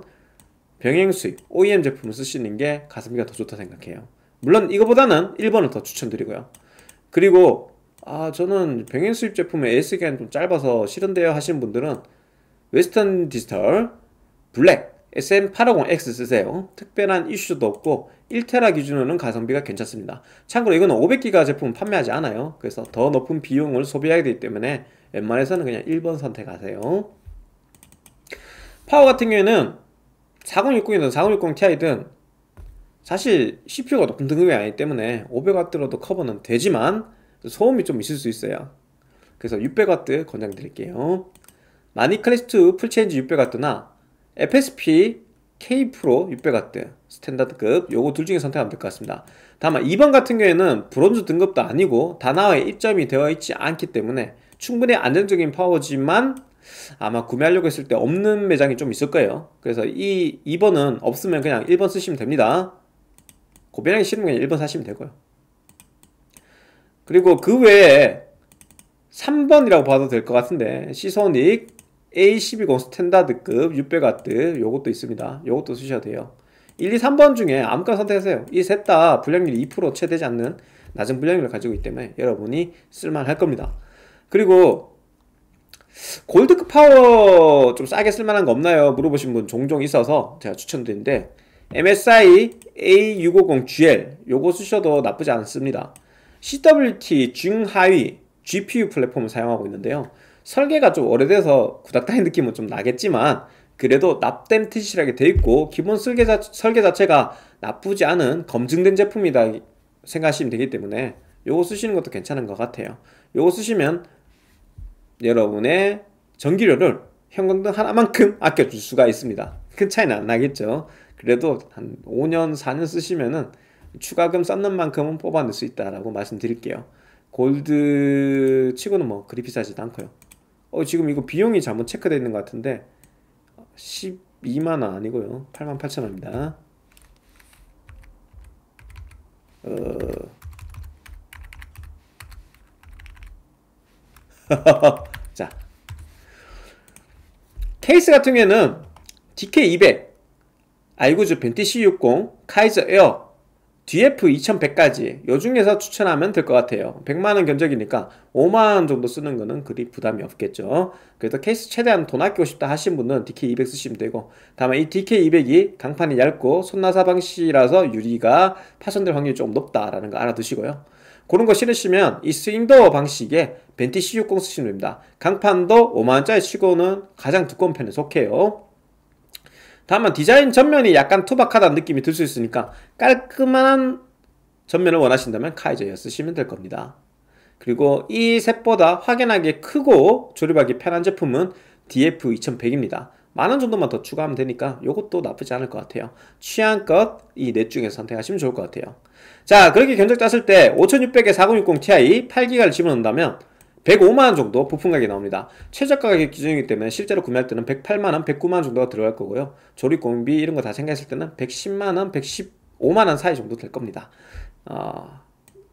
Speaker 1: 병행 수입 OEM 제품을 쓰시는 게 가성비가 더 좋다 생각해요 물론 이거보다는 1번을 더 추천드리고요 그리고 아 저는 병행 수입 제품의 AS 기간이 좀 짧아서 싫은데요 하시는 분들은 웨스턴 디지털 블랙 SM850X 쓰세요 특별한 이슈도 없고 1테라 기준으로는 가성비가 괜찮습니다 참고로 이건 500기가 제품 판매하지 않아요 그래서 더 높은 비용을 소비하게 되기 때문에 웬만해서는 그냥 1번 선택하세요 파워 같은 경우에는 4060이든 4060 Ti든 사실 CPU가 높은 등급이 아니기 때문에 500W로도 커버는 되지만 소음이 좀 있을 수 있어요 그래서 600W 권장드릴게요 마니클래스트 풀체인지 600W나 FSP K 프로 600W 스탠다드급 요거 둘 중에 선택하면 될 것 같습니다 다만 2번 같은 경우에는 브론즈 등급도 아니고 다나와에 입점이 되어 있지 않기 때문에 충분히 안정적인 파워지만 아마 구매하려고 했을 때 없는 매장이 좀 있을 거예요 그래서 이 2번은 없으면 그냥 1번 쓰시면 됩니다 고배량이 그 싫으면 그냥 1번 사시면 되고요 그리고 그 외에 3번이라고 봐도 될 것 같은데 시소닉 A12공 스탠다드급 600W 요것도 있습니다. 요것도 쓰셔도 돼요. 1, 2, 3번 중에 아무거나 선택하세요. 이 셋 다 불량률이 2%채 되지 않는 낮은 불량률을 가지고 있기 때문에 여러분이 쓸만할 겁니다. 그리고 골드급 파워 좀 싸게 쓸만한 거 없나요? 물어보신 분 종종 있어서 제가 추천드리는데 MSI A650GL 요거 쓰셔도 나쁘지 않습니다. CWT 중하위 GPU 플랫폼을 사용하고 있는데요. 설계가 좀 오래돼서 구닥다리 느낌은 좀 나겠지만 그래도 납땜 TC라게 돼 있고 기본 설계, 자, 설계 자체가 나쁘지 않은 검증된 제품이다 생각하시면 되기 때문에 요거 쓰시는 것도 괜찮은 것 같아요. 요거 쓰시면 여러분의 전기료를 현금등 하나만큼 아껴줄 수가 있습니다. 큰 차이는 안 나겠죠. 그래도 한 5년, 4년 쓰시면은 추가금 썼는 만큼은 뽑아낼 수 있다라고 말씀드릴게요. 골드 치고는 뭐 그리 비싸지도 않고요. 어 지금 이거 비용이 잘못 체크되어 있는 것 같은데 12만원 아니고요. 88,000원입니다. 어... 자 케이스 같은 경우에는 DK200 아이구즈 벤티 C60 카이저 에어 DF 2100까지 요 중에서 추천하면 될 것 같아요 100만원 견적이니까 5만원 정도 쓰는 거는 그리 부담이 없겠죠 그래서 케이스 최대한 돈 아끼고 싶다 하신 분은 DK200 쓰시면 되고 다만 이 DK200이 강판이 얇고 손나사 방식이라서 유리가 파손될 확률이 좀 높다라는 거 알아두시고요 그런 거 싫으시면 이 스윙도어 방식에 벤티 C60 쓰시면 됩니다 강판도 5만원짜리 치고는 가장 두꺼운 편에 속해요 다만 디자인 전면이 약간 투박하다는 느낌이 들 수 있으니까 깔끔한 전면을 원하신다면 카이저에 쓰시면 될 겁니다. 그리고 이 셋보다 확연하게 크고 조립하기 편한 제품은 DF2100입니다. 만 원 정도만 더 추가하면 되니까 이것도 나쁘지 않을 것 같아요. 취향껏 이 넷 중에서 선택하시면 좋을 것 같아요. 자, 그렇게 견적 짰을 때 5600에 4060 Ti 8기가를 집어넣는다면 105만원 정도 부품 가격이 나옵니다. 최저 가격 기준이기 때문에 실제로 구매할 때는 108만원, 109만원 정도가 들어갈 거고요. 조립 공비 이런 거 다 생각했을 때는 110만원, 115만원 사이 정도 될 겁니다. 어,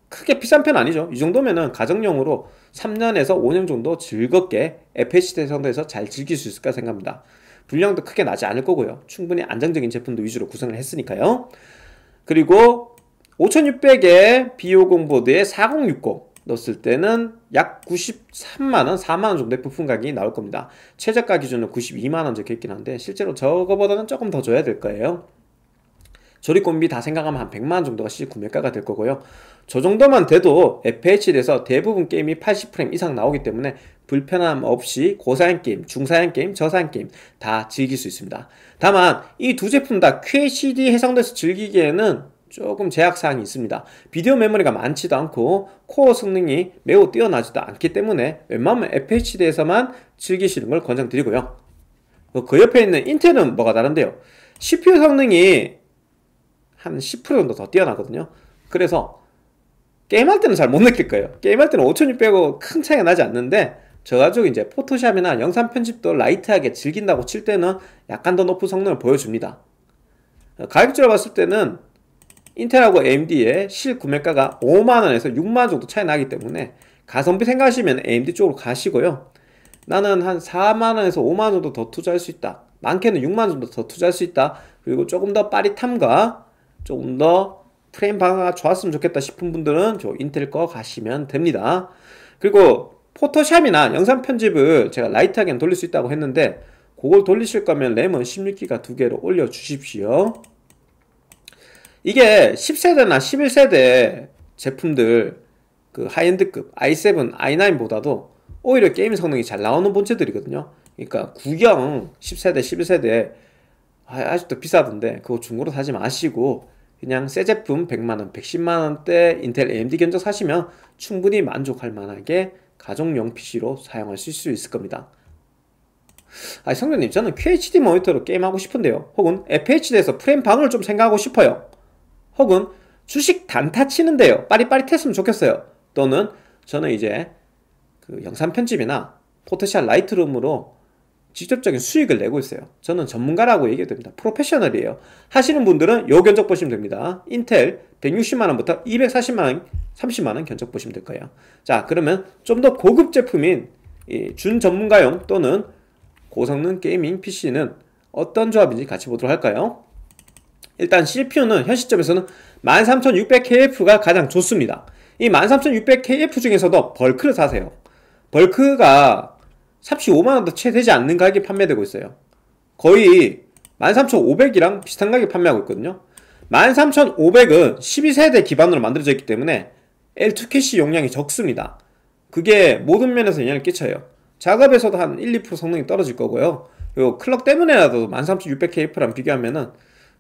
Speaker 1: 크게 비싼 편 아니죠. 이 정도면은 가정용으로 3년에서 5년 정도 즐겁게 FH 대상도에서 잘 즐길 수 있을까 생각합니다. 분량도 크게 나지 않을 거고요. 충분히 안정적인 제품도 위주로 구성을 했으니까요. 그리고 5 6 0 0에 B50 보드의 4060 넣었을 때는 약 93만원, 4만원 정도의 부품 가격이 나올 겁니다. 최저가 기준으로 92만원 적혀있긴 한데 실제로 저거보다는 조금 더 줘야 될 거예요. 조립공비 다 생각하면 한 100만원 정도가 시 구매가가 될 거고요. 저 정도만 돼도 FHD에서 대부분 게임이 80프레임 이상 나오기 때문에 불편함 없이 고사양 게임, 중사양 게임, 저사양 게임 다 즐길 수 있습니다. 다만 이 두 제품 다 QHD 해상도에서 즐기기에는 조금 제약사항이 있습니다. 비디오 메모리가 많지도 않고 코어 성능이 매우 뛰어나지도 않기 때문에 웬만하면 FHD에서만 즐기시는 걸 권장드리고요. 어, 그 옆에 있는 인텔은 뭐가 다른데요? CPU 성능이 한 10% 정도 더 뛰어나거든요. 그래서 게임할 때는 잘 못 느낄 거예요. 게임할 때는 5600고 큰 차이가 나지 않는데 저 가지고 이제 포토샵이나 영상 편집도 라이트하게 즐긴다고 칠 때는 약간 더 높은 성능을 보여줍니다. 어, 가격적으로 봤을 때는 인텔하고 AMD의 실 구매가가 5만원에서 6만원 정도 차이 나기 때문에 가성비 생각하시면 AMD 쪽으로 가시고요 나는 한 4만원에서 5만원 정도 더 투자할 수 있다 많게는 6만원 정도 더 투자할 수 있다 그리고 조금 더 빠릿함과 조금 더 프레임 방어가 좋았으면 좋겠다 싶은 분들은 저 인텔 거 가시면 됩니다 그리고 포토샵이나 영상 편집을 제가 라이트하게 돌릴 수 있다고 했는데 그걸 돌리실 거면 램은 16기가 두 개로 올려주십시오 이게 10세대나 11세대 제품들 그 하이엔드급 i7, i9보다도 오히려 게임 성능이 잘 나오는 본체들이거든요. 그러니까 구경 10세대, 11세대 아, 아직도 비싸던데 그거 중고로 사지 마시고 그냥 새 제품 100만원, 110만원대 인텔 AMD 견적 사시면 충분히 만족할 만하게 가정용 PC로 사용하실 수 있을 겁니다. 아 성준님 저는 QHD 모니터로 게임하고 싶은데요. 혹은 FHD에서 프레임 방어를 좀 생각하고 싶어요. 혹은 주식 단타 치는데요. 빠릿빠릿했으면 좋겠어요. 또는 저는 이제 그 영상 편집이나 포토샵 라이트룸으로 직접적인 수익을 내고 있어요. 저는 전문가라고 얘기해도 됩니다. 프로페셔널이에요. 하시는 분들은 요 견적 보시면 됩니다. 인텔 160만원부터 240만원, 30만원 견적 보시면 될 거예요. 자, 그러면 좀 더 고급 제품인 준전문가용 또는 고성능 게이밍 PC는 어떤 조합인지 같이 보도록 할까요? 일단 CPU는 현 시점에서는 13600KF가 가장 좋습니다. 이 13600KF 중에서도 벌크를 사세요. 벌크가 35만원 도채 되지 않는 가격에 판매되고 있어요. 거의 13500이랑 비슷한 가격에 판매하고 있거든요. 13500은 12세대 기반으로 만들어져 있기 때문에 L2 캐시 용량이 적습니다. 그게 모든 면에서 영향을 끼쳐요. 작업에서도 한 1, 2% 성능이 떨어질 거고요. 그리고 클럭 때문에라도 13600KF랑 비교하면은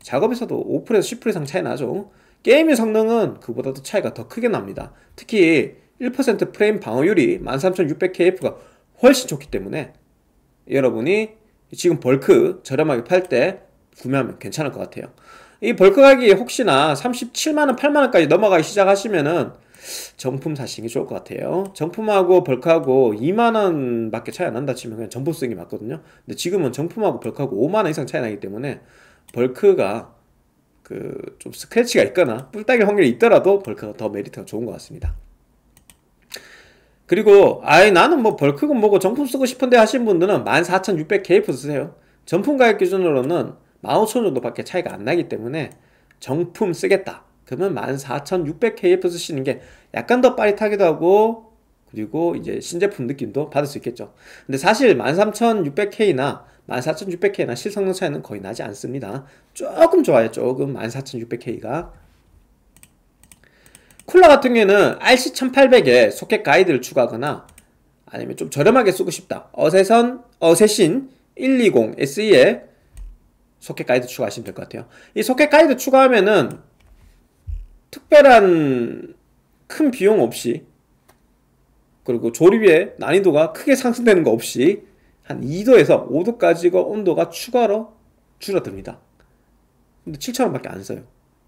Speaker 1: 작업에서도 5%에서 10% 이상 차이 나죠. 게임의 성능은 그보다도 차이가 더 크게 납니다. 특히 1% 프레임 방어율이 13600KF가 훨씬 좋기 때문에 여러분이 지금 벌크 저렴하게 팔 때 구매하면 괜찮을 것 같아요. 이 벌크 가격이 혹시나 37만원, 8만원까지 넘어가기 시작하시면은 정품 사시는 게 좋을 것 같아요. 정품하고 벌크하고 2만원 밖에 차이 안 난다 치면 그냥 정품 쓰는 게 맞거든요. 근데 지금은 정품하고 벌크하고 5만원 이상 차이 나기 때문에 벌크가 그 좀 스크래치가 있거나 뿔딱일 확률이 있더라도 벌크가 더 메리트가 좋은 것 같습니다. 그리고 아예 나는 뭐 벌크건 뭐고 정품 쓰고 싶은데 하신 분들은 14,600KF 쓰세요. 정품 가격 기준으로는 15,000원 정도밖에 차이가 안 나기 때문에 정품 쓰겠다. 그러면 14,600KF 쓰시는 게 약간 더 빠릿하기도 하고 그리고 이제 신제품 느낌도 받을 수 있겠죠. 근데 사실 13,600K나 14600K나 실성능 차이는 거의 나지 않습니다. 조금 좋아요. 조금 14600K가. 쿨러 같은 경우에는 RC1800에 소켓 가이드를 추가하거나 아니면 좀 저렴하게 쓰고 싶다. 어세선, 어세신 120 SE에 소켓 가이드 추가하시면 될 것 같아요. 이 소켓 가이드 추가하면은 특별한 큰 비용 없이 그리고 조립의 난이도가 크게 상승되는 거 없이 한 2도에서 5도까지가 온도가 추가로 줄어듭니다. 근데 7,000원밖에 안 써요.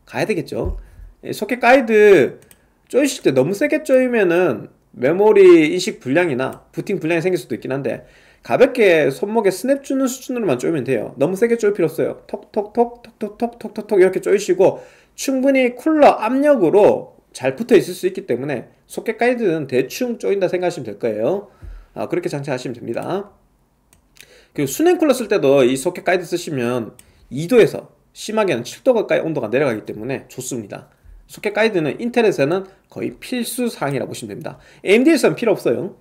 Speaker 1: 가야 되겠죠? 예, 소켓 가이드 쪼이실 때 너무 세게 쪼이면은 메모리 인식 불량이나 부팅 불량이 생길 수도 있긴 한데 가볍게 손목에 스냅 주는 수준으로만 쪼이면 돼요. 너무 세게 쪼일 필요 없어요. 톡톡톡 톡톡톡 톡톡톡 이렇게 쪼이시고 충분히 쿨러 압력으로 잘 붙어 있을 수 있기 때문에 소켓 가이드는 대충 쪼인다 생각하시면 될 거예요. 아, 그렇게 장착하시면 됩니다. 그 수냉 쿨러 쓸 때도 이 소켓 가이드 쓰시면 2도에서 심하게는 7도 가까이 온도가 내려가기 때문에 좋습니다. 소켓 가이드는 인텔에서는 거의 필수 사항이라고 보시면 됩니다. AMD에서는 필요 없어요.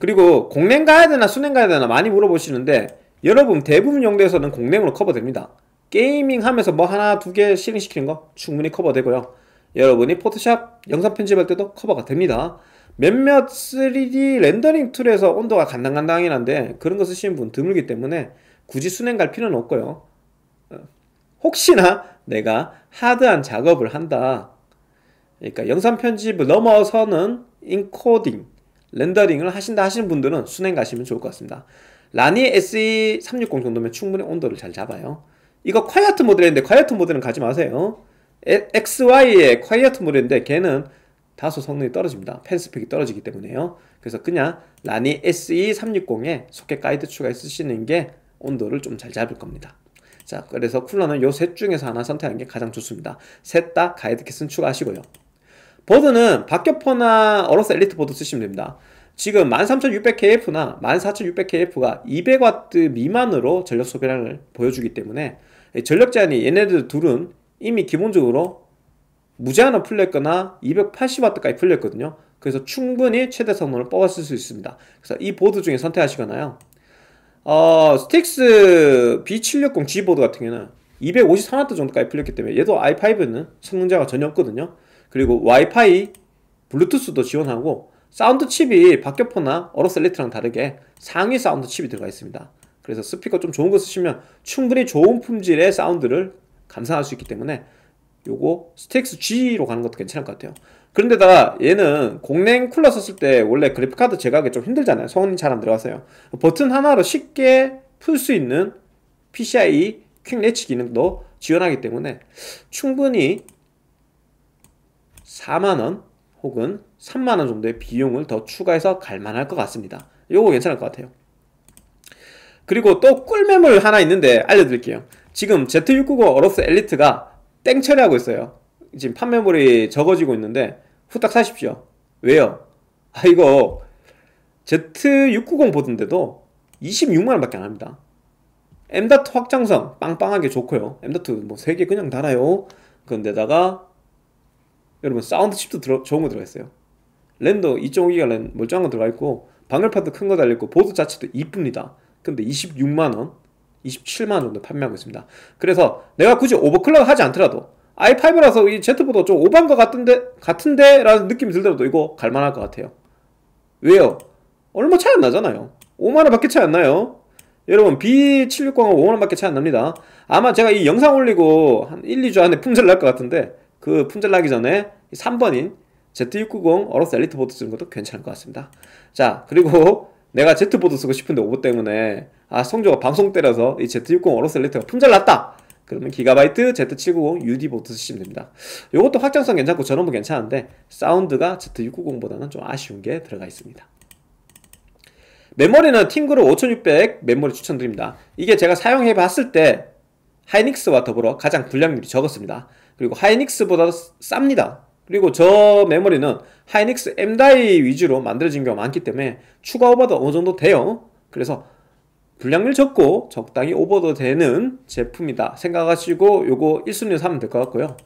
Speaker 1: 그리고 공냉 가이드나 수냉 가이드나 많이 물어보시는데 여러분 대부분 용도에서는 공냉으로 커버됩니다. 게이밍 하면서 뭐 하나 두 개 실행시키는 거 충분히 커버되고요. 여러분이 포토샵 영상 편집할 때도 커버가 됩니다. 몇몇 3D 렌더링 툴에서 온도가 간당간당하긴 한데 그런 거 쓰시는 분 드물기 때문에 굳이 수냉 갈 필요는 없고요 어, 혹시나 내가 하드한 작업을 한다 그러니까 영상 편집을 넘어서는 인코딩 렌더링을 하신다 하시는 분들은 수냉 가시면 좋을 것 같습니다 라니 SE 360 정도면 충분히 온도를 잘 잡아요 이거 콰이어트 모델인데 콰이어트 모델은 가지 마세요 XY의 콰이어트 모델인데 걔는 다소 성능이 떨어집니다. 펜 스펙이 떨어지기 때문에요. 그래서 그냥 라니 SE360에 소켓 가이드 추가 쓰시는 게 온도를 좀 잘 잡을 겁니다. 자, 그래서 쿨러는 요 셋 중에서 하나 선택하는 게 가장 좋습니다. 셋 다 가이드 캐슨 추가하시고요. 보드는 박격포나 어로스 엘리트 보드 쓰시면 됩니다. 지금 13600KF나 14600KF가 200W 미만으로 전력 소비량을 보여주기 때문에 전력 제한이 얘네들 둘은 이미 기본적으로 무제한으로 풀렸거나 280W까지 풀렸거든요. 그래서 충분히 최대 성능을 뽑았을 수 있습니다. 그래서 이 보드 중에 선택하시거나요. 어, 스틱스 B760G 보드 같은 경우는 2 5 4 w 정도까지 풀렸기 때문에 얘도 i5는 성능자가 전혀 없거든요. 그리고 와이파이, 블루투스도 지원하고 사운드 칩이 박격포나 어로셀리트랑 다르게 상위 사운드 칩이 들어가 있습니다. 그래서 스피커 좀 좋은 거 쓰시면 충분히 좋은 품질의 사운드를 감상할 수 있기 때문에 요거 스택스 G로 가는 것도 괜찮을 것 같아요 그런데다가 얘는 공랭 쿨러 썼을 때 원래 그래픽카드 제거하기 좀 힘들잖아요 성능이 잘 안들어가세요 버튼 하나로 쉽게 풀 수 있는 PCI 퀵 래치 기능도 지원하기 때문에 충분히 4만원 혹은 3만원 정도의 비용을 더 추가해서 갈만할 것 같습니다 요거 괜찮을 것 같아요 그리고 또 꿀매물 하나 있는데 알려드릴게요 지금 Z690 어로스 엘리트가 땡처리하고 있어요. 지금 판매물이 적어지고 있는데 후딱 사십시오. 왜요? 아 이거 Z690 보던데도 26만원 밖에 안 합니다. M.2 확장성 빵빵하게 좋고요. M.2 뭐세 개 그냥 달아요. 그런데다가 여러분 사운드 칩도 들어, 좋은 거 들어가 있어요. 랜도 2.5기가 랜 멀쩡한 거 들어가 있고 방열판도 큰 거 달려있고 보드 자체도 이쁩니다. 근데 26만원 27만 정도 판매하고 있습니다. 그래서 내가 굳이 오버클럭 하지 않더라도 i5라서 이 Z보다 좀 오반 것 같은데 같은데 라는 느낌이 들더라도 이거 갈만할 것 같아요. 왜요? 얼마 차이 안 나잖아요. 5만원 밖에 차이 안 나요. 여러분 b 7 6 0은 5만원 밖에 차이 안 납니다. 아마 제가 이 영상 올리고 한 1, 2주 안에 품절 날 것 같은데 그 품절 나기 전에 3번인 Z690 어로스 엘리트 보드 쓰는 것도 괜찮을 것 같습니다. 자, 그리고 내가 Z보드 쓰고 싶은데 오버 때문에 아 성조가 방송 때려서이 Z60 어로 셀리터가 품절났다 그러면 기가바이트 Z790 UD 보드 쓰시면 됩니다 요것도 확장성 괜찮고 전원부 괜찮은데 사운드가 Z690보다는 좀 아쉬운 게 들어가 있습니다 메모리는 팅그룹 5600 메모리 추천드립니다 이게 제가 사용해 봤을 때 하이닉스와 더불어 가장 불량률이 적었습니다 그리고 하이닉스보다 쌉니다 그리고 저 메모리는 하이닉스 엠다이 위주로 만들어진 경우가 많기 때문에 추가 오버도 어느 정도 돼요. 그래서 불량률 적고 적당히 오버도 되는 제품이다 생각하시고 요거 1순위로 사면 될 것 같고요.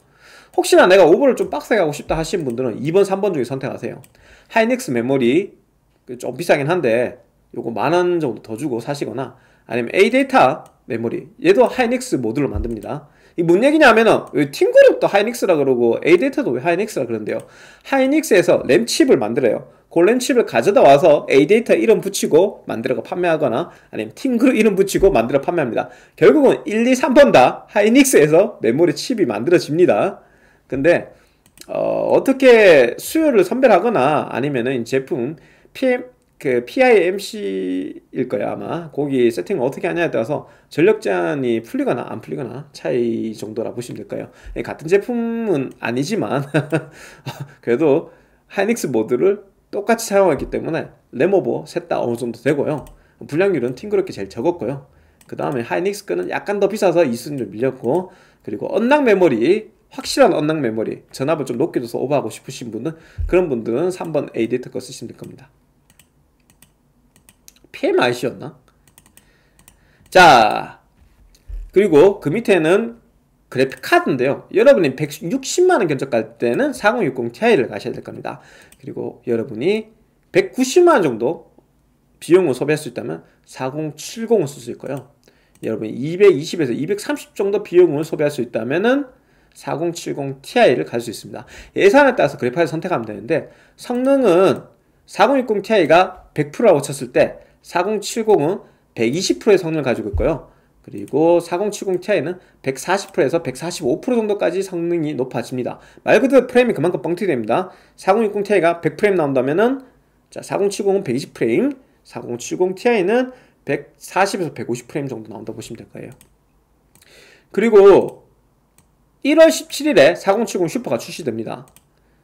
Speaker 1: 혹시나 내가 오버를 좀 빡세게 하고 싶다 하시는 분들은 2번, 3번 중에 선택하세요. 하이닉스 메모리 그 좀 비싸긴 한데 요거 만원 정도 더 주고 사시거나 아니면 A데이터 메모리 얘도 하이닉스 모듈로 만듭니다. 이뭔 얘기냐면은 팀그룹도 하이닉스라 그러고 에이데이터도 하이닉스라 그런데요. 하이닉스에서 램 칩을 만들어요. 골렘 그 칩을 가져다 와서 에이데이터 이름 붙이고 만들어 판매하거나 아니면 팀그룹 이름 붙이고 만들어 판매합니다. 결국은 1, 2, 3번 다 하이닉스에서 메모리 칩이 만들어집니다. 근데 어, 어떻게 수요를 선별하거나 아니면은 제품 PM 그 PIMC일 거야 아마 거기 세팅을 어떻게 하냐에 따라서 전력 제한이 풀리거나 안 풀리거나 차이 정도라 보시면 될까요 예, 같은 제품은 아니지만 그래도 하이닉스 모드를 똑같이 사용했기 때문에 레모버 셋다 어느 정도 되고요 불량률은 팅그렇게 제일 적었고요 그 다음에 하이닉스 거는 약간 더 비싸서 2순위로 밀렸고 그리고 언락 메모리 확실한 언락 메모리 전압을 좀 높게 줘서 오버하고 싶으신 분은 그런 분들은 3번 에이디거 쓰시면 될 겁니다 PMIC였나? 자, 그리고 그 밑에는 그래픽 카드인데요. 여러분이 160만원 견적 갈 때는 4060 Ti를 가셔야 될 겁니다. 그리고 여러분이 190만원 정도 비용을 소비할 수 있다면 4070을 쓸 수 있고요. 여러분이 220에서 230 정도 비용을 소비할 수 있다면은 4070 Ti를 갈 수 있습니다. 예산에 따라서 그래픽을 선택하면 되는데 성능은 4060 Ti가 100%라고 쳤을 때 4070은 120%의 성능을 가지고 있고요. 그리고 4070 Ti는 140%에서 145% 정도까지 성능이 높아집니다. 말 그대로 프레임이 그만큼 뻥튀기 됩니다. 4060 Ti가 100프레임 나온다면은 자, 4070은 120프레임, 4070 Ti는 140에서 150프레임 정도 나온다고 보시면 될 거예요. 그리고 1월 17일에 4070 슈퍼가 출시됩니다.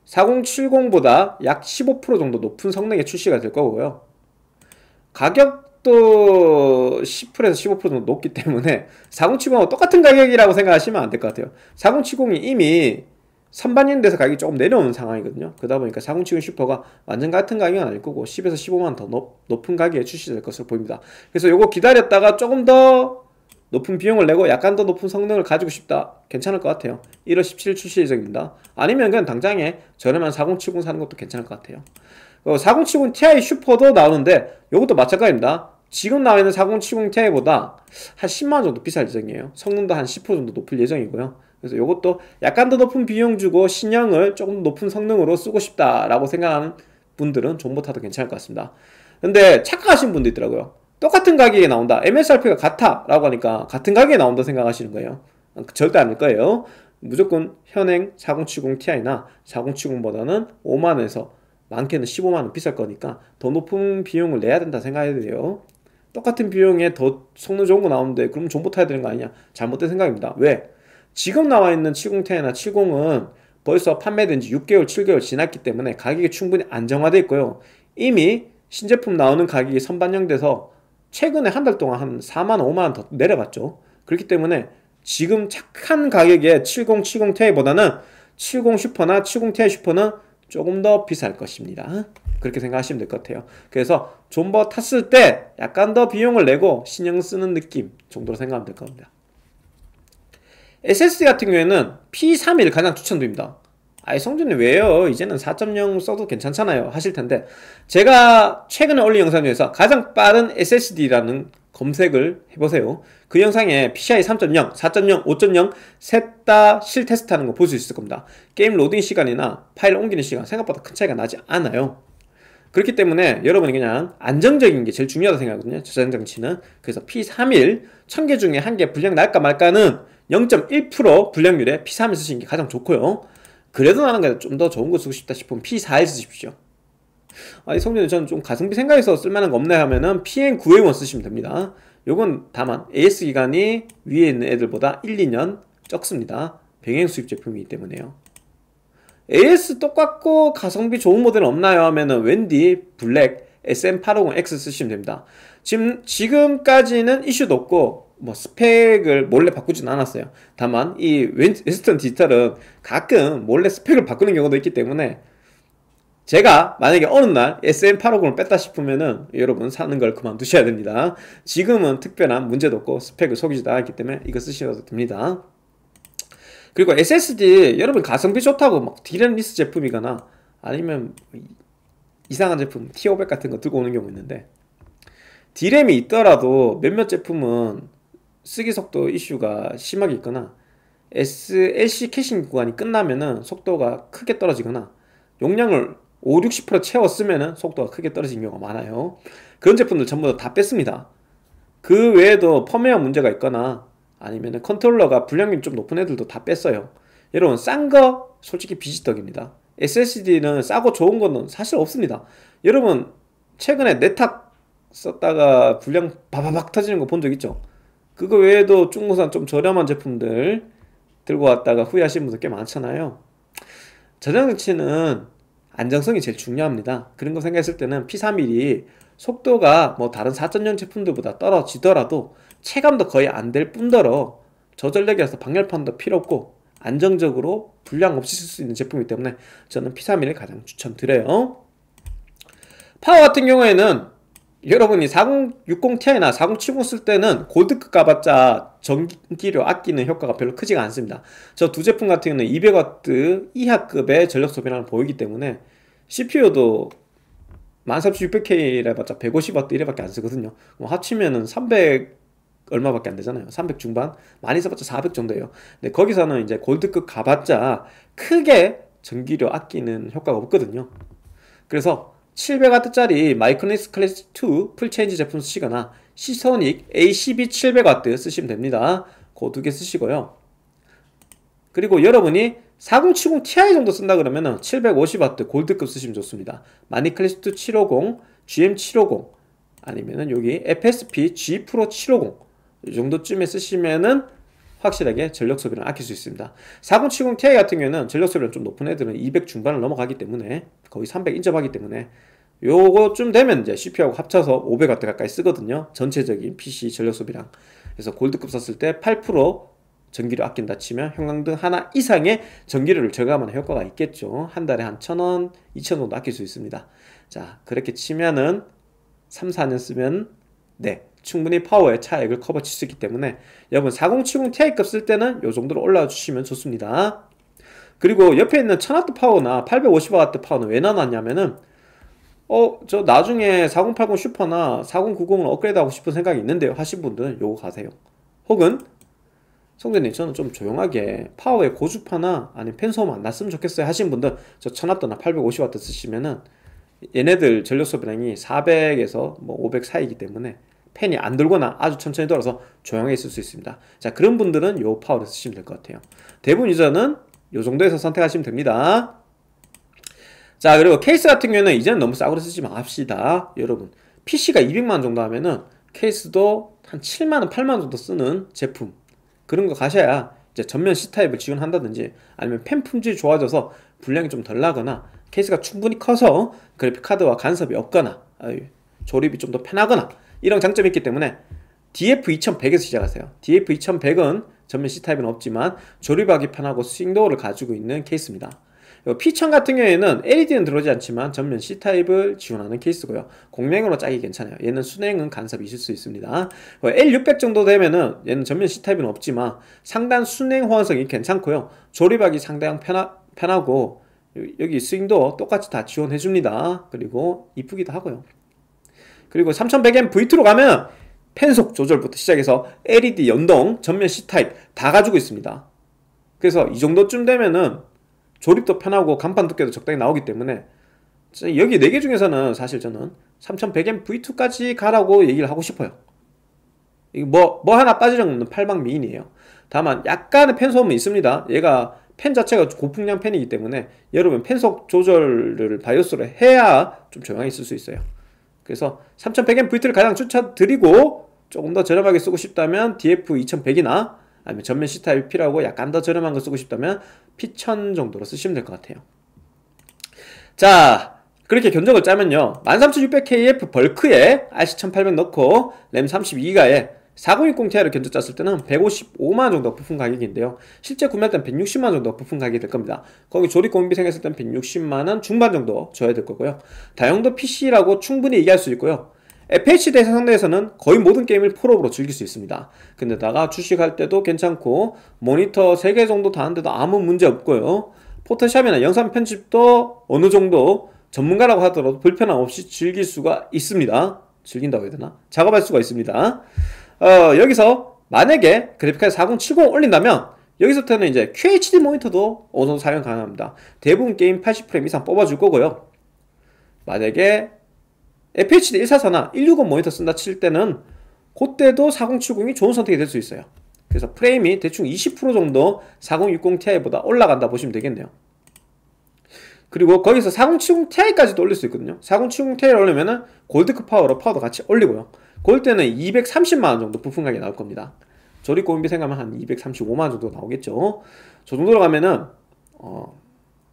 Speaker 1: 4070보다 약 15% 정도 높은 성능의 출시가 될 거고요. 가격도 10%에서 15% 정도 높기 때문에 4 0 7 0은 똑같은 가격이라고 생각하시면 안 될 것 같아요. 4070이 이미 선반인데서 가격이 조금 내려오는 상황이거든요. 그러다 보니까 4070 슈퍼가 완전 같은 가격은 아닐 거고 10에서 15만 더 높, 높은 가격에 출시될 것으로 보입니다. 그래서 요거 기다렸다가 조금 더 높은 비용을 내고 약간 더 높은 성능을 가지고 싶다. 괜찮을 것 같아요. 1월 17일 출시 예정입니다. 아니면 그냥 당장에 저렴한 4070 사는 것도 괜찮을 것 같아요. 4070 어, Ti 슈퍼도 나오는데 이것도 마찬가지입니다. 지금 나와 있는 4070 Ti보다 한 10만원 정도 비쌀 예정이에요. 성능도 한 10% 정도 높을 예정이고요. 그래서 이것도 약간 더 높은 비용 주고 신형을 조금 높은 성능으로 쓰고 싶다라고 생각하는 분들은 전부 타도 괜찮을 것 같습니다. 근데 착각하신 분도 있더라고요. 똑같은 가격에 나온다. MSRP가 같아. 라고 하니까 같은 가격에 나온다 생각하시는 거예요. 절대 아닐 거예요. 무조건 현행 4070 Ti나 4070보다는 5만원에서 많게는 15만원 비쌀 거니까 더 높은 비용을 내야 된다 생각해야 돼요 똑같은 비용에 더 성능 좋은 거 나오는데 그럼 전부 타야 되는 거 아니냐 잘못된 생각입니다 왜? 지금 나와 있는 7010이나 70은 벌써 판매된 지 6개월 7개월 지났기 때문에 가격이 충분히 안정화돼 있고요 이미 신제품 나오는 가격이 선반영돼서 최근에 한 달 동안 한 4만 5만원 더 내려갔죠 그렇기 때문에 지금 착한 가격에 7070 Ti보다는 70 슈퍼나 70 Ti 슈퍼는 조금 더 비쌀 것입니다. 그렇게 생각하시면 될 것 같아요. 그래서 존버 탔을 때 약간 더 비용을 내고 신형 쓰는 느낌 정도로 생각하면 될 겁니다. SSD 같은 경우에는 P31 가장 추천드립니다. 아이 성준님 왜요? 이제는 4.0 써도 괜찮잖아요 하실 텐데 제가 최근에 올린 영상 중에서 가장 빠른 SSD라는 검색을 해보세요. 그 영상에 PCI 3.0, 4.0, 5.0셋 다 실테스트하는 거 볼 수 있을 겁니다. 게임 로딩 시간이나 파일 옮기는 시간 생각보다 큰 차이가 나지 않아요. 그렇기 때문에 여러분이 그냥 안정적인 게 제일 중요하다고 생각하거든요. 저장 장치는. 그래서 P31 1000개 중에 한 개 불량 날까 말까는 0.1% 불량률에 p 3 1 쓰시는 게 가장 좋고요. 그래도 나는 좀 더 좋은 거 쓰고 싶다 싶으면 p 4 1 쓰십시오. 아이 성전에 저는 좀 가성비 생각해서 쓸만한 거 없나요? 하면은 PN9A1 쓰시면 됩니다. 요건 다만 AS 기간이 위에 있는 애들보다 1, 2년 적습니다. 병행 수입 제품이기 때문에요. AS 똑같고 가성비 좋은 모델 없나요? 하면은 웬디 블랙 SM850X 쓰시면 됩니다. 지금, 지금까지는 이슈도 없고, 뭐 스펙을 몰래 바꾸진 않았어요. 다만, 이 웨스턴 디지털은 가끔 몰래 스펙을 바꾸는 경우도 있기 때문에 제가 만약에 어느 날 SM850을 뺐다 싶으면은 여러분 사는 걸 그만두셔야 됩니다. 지금은 특별한 문제도 없고 스펙을 속이지도 않기 때문에 이거 쓰셔도 됩니다. 그리고 SSD 여러분 가성비 좋다고 막 디렌리스 제품이거나 아니면 이상한 제품 T500 같은 거 들고 오는 경우 있는데 디램이 있더라도 몇몇 제품은 쓰기 속도 이슈가 심하게 있거나 SLC 캐싱 구간이 끝나면은 속도가 크게 떨어지거나 용량을 5, 60% 채웠으면 속도가 크게 떨어진 경우가 많아요. 그런 제품들 전부 다 뺐습니다. 그 외에도 펌웨어 문제가 있거나 아니면 컨트롤러가 불량률이 좀 높은 애들도 다 뺐어요. 여러분 싼 거 솔직히 비지떡입니다. SSD는 싸고 좋은 거는 사실 없습니다. 여러분 최근에 네탑 썼다가 불량 바바박 터지는 거 본 적 있죠? 그거 외에도 중국산 좀 저렴한 제품들 들고 왔다가 후회하시는 분들 꽤 많잖아요. 저장 장치는 안정성이 제일 중요합니다. 그런 거 생각했을 때는 P31이 속도가 뭐 다른 4.0 제품들보다 떨어지더라도 체감도 거의 안 될 뿐더러 저전력이라서 방열판도 필요 없고 안정적으로 불량 없이 쓸 수 있는 제품이기 때문에 저는 P31을 가장 추천드려요. 파워 같은 경우에는 여러분이 4060ti나 4070 쓸 때는 골드급 가봤자 전기료 아끼는 효과가 별로 크지가 않습니다. 저 두 제품 같은 경우는 200W 이하급의 전력 소비량을 보이기 때문에 CPU도 13600K를 해봤자 150W 이래밖에 안 쓰거든요. 뭐 합치면은 300 얼마밖에 안 되잖아요. 300 중반? 많이 써봤자 400 정도예요. 근데 거기서는 이제 골드급 가봤자 크게 전기료 아끼는 효과가 없거든요. 그래서 700W짜리 마이크로닉스 클래스 2 풀체인지 제품 쓰시거나 시소닉 a c b 700W 쓰시면 됩니다. 그 두 개 쓰시고요. 그리고 여러분이 4070 Ti 정도 쓴다 그러면은 750W 골드급 쓰시면 좋습니다. 마니클래스 2 750, GM750 아니면은 여기 FSP G 프로 750이 정도쯤에 쓰시면은 확실하게 전력 소비를 아낄 수 있습니다. 4070ti 같은 경우에는 전력 소비를 좀 높은 애들은 200 중반을 넘어가기 때문에 거의 300 인접하기 때문에 요거쯤 되면 이제 CPU하고 합쳐서 500W 가까이 쓰거든요. 전체적인 PC 전력 소비랑. 그래서 골드급 썼을 때 8%전기를 아낀다 치면 형광등 하나 이상의 전기료를 절감하는 효과가 있겠죠. 한 달에 한 1,000원, 2,000원 정도 아낄 수 있습니다. 자, 그렇게 치면은 3, 4년 쓰면 네, 충분히 파워에 차액을 커버칠 수 있기 때문에 여러분 4070 Ti급 쓸 때는 이 정도로 올라 주시면 좋습니다. 그리고 옆에 있는 1000W 파워나 850W 파워는 왜 나눴냐면은 어, 저 나중에 4080 슈퍼나 4090을 업그레이드 하고 싶은 생각이 있는데요. 하신 분들은 요거 가세요. 혹은, 성대님, 저는 좀 조용하게 파워에 고주파나 아니면 펜소음 안 났으면 좋겠어요. 하신 분들, 저 1000W나 850W 쓰시면은 얘네들 전력 소비량이 400에서 뭐 500 사이이기 때문에 펜이 안 돌거나 아주 천천히 돌아서 조용히 있을 수 있습니다. 자 그런 분들은 요 파워를 쓰시면 될 것 같아요. 대부분 유저는 요 정도에서 선택하시면 됩니다. 자 그리고 케이스 같은 경우는 이제는 너무 싸구려 쓰지 맙시다. 여러분 PC가 2 0 0만 정도 하면은 케이스도 한 7만원 8만원 정도 쓰는 제품 그런 거 가셔야 이제 전면 C타입을 지원한다든지 아니면 펜 품질이 좋아져서 분량이 좀 덜 나거나 케이스가 충분히 커서 그래픽카드와 간섭이 없거나 조립이 좀 더 편하거나 이런 장점이 있기 때문에 DF2100에서 시작하세요. DF2100은 전면 C타입은 없지만 조립하기 편하고 스윙도어를 가지고 있는 케이스입니다. P1000 같은 경우에는 LED는 들어오지 않지만 전면 C타입을 지원하는 케이스고요. 공랭으로 짜기 괜찮아요. 얘는 순행은 간섭이 있을 수 있습니다. L600 정도 되면은 얘는 전면 C타입은 없지만 상단 순행 호환성이 괜찮고요. 조립하기 상당 편하, 편하고 여기 스윙도 똑같이 다 지원해줍니다. 그리고 이쁘기도 하고요. 그리고 3100M V2로 가면 펜속 조절부터 시작해서 LED 연동, 전면 C타입 다 가지고 있습니다. 그래서 이 정도쯤 되면은 조립도 편하고 간판 두께도 적당히 나오기 때문에 여기 4개 중에서는 사실 저는 3100M V2까지 가라고 얘기를 하고 싶어요. 뭐, 뭐 하나 빠지는 없는 팔방 미인이에요. 다만 약간의 펜 소음은 있습니다. 얘가 펜 자체가 고풍량 펜이기 때문에 여러분 펜속 조절을 바이오스로 해야 좀조용히게쓸 수 있어요. 그래서 3100엔 V2를 가장 추천드리고 조금 더 저렴하게 쓰고 싶다면 DF 2100이나 아니면 전면 C타입 P라고 약간 더 저렴한 거 쓰고 싶다면 P1000 정도로 쓰시면 될 것 같아요. 자, 그렇게 견적을 짜면요. 13600KF 벌크에 RC1800 넣고 램 32기가에 4060 Ti를 견적 짰을 때는 155만원 정도 부품 가격인데요 실제 구매할 땐 160만원 정도 부품 가격이 될 겁니다 거기 조립 공비 생겼을 때는 160만원 중반 정도 줘야 될 거고요 다용도 PC라고 충분히 얘기할 수 있고요 FHD 상대에서는 거의 모든 게임을 풀업으로 즐길 수 있습니다 근데다가 주식할 때도 괜찮고 모니터 3개 정도 다는데도 아무 문제 없고요 포토샵이나 영상 편집도 어느 정도 전문가라고 하더라도 불편함 없이 즐길 수가 있습니다 즐긴다고 해야 되나? 작업할 수가 있습니다 어, 여기서 만약에 그래픽카드 4070 올린다면 여기서부터는 이제 QHD 모니터도 어느 정도 사용 가능합니다. 대부분 게임 80프레임 이상 뽑아줄 거고요. 만약에 FHD 144나 1 6 5 모니터 쓴다 칠 때는 그때도 4070이 좋은 선택이 될 수 있어요. 그래서 프레임이 대충 20% 정도 4060 Ti보다 올라간다 보시면 되겠네요. 그리고 거기서 4070 Ti까지도 올릴 수 있거든요. 4070 Ti를 올리면은 골드급 파워로 파워도 같이 올리고요. 그럴 때는 230만원 정도 부품가격이 나올 겁니다. 조립 고인비 생각하면 한 235만원 정도 나오겠죠. 저 정도로 가면은 어,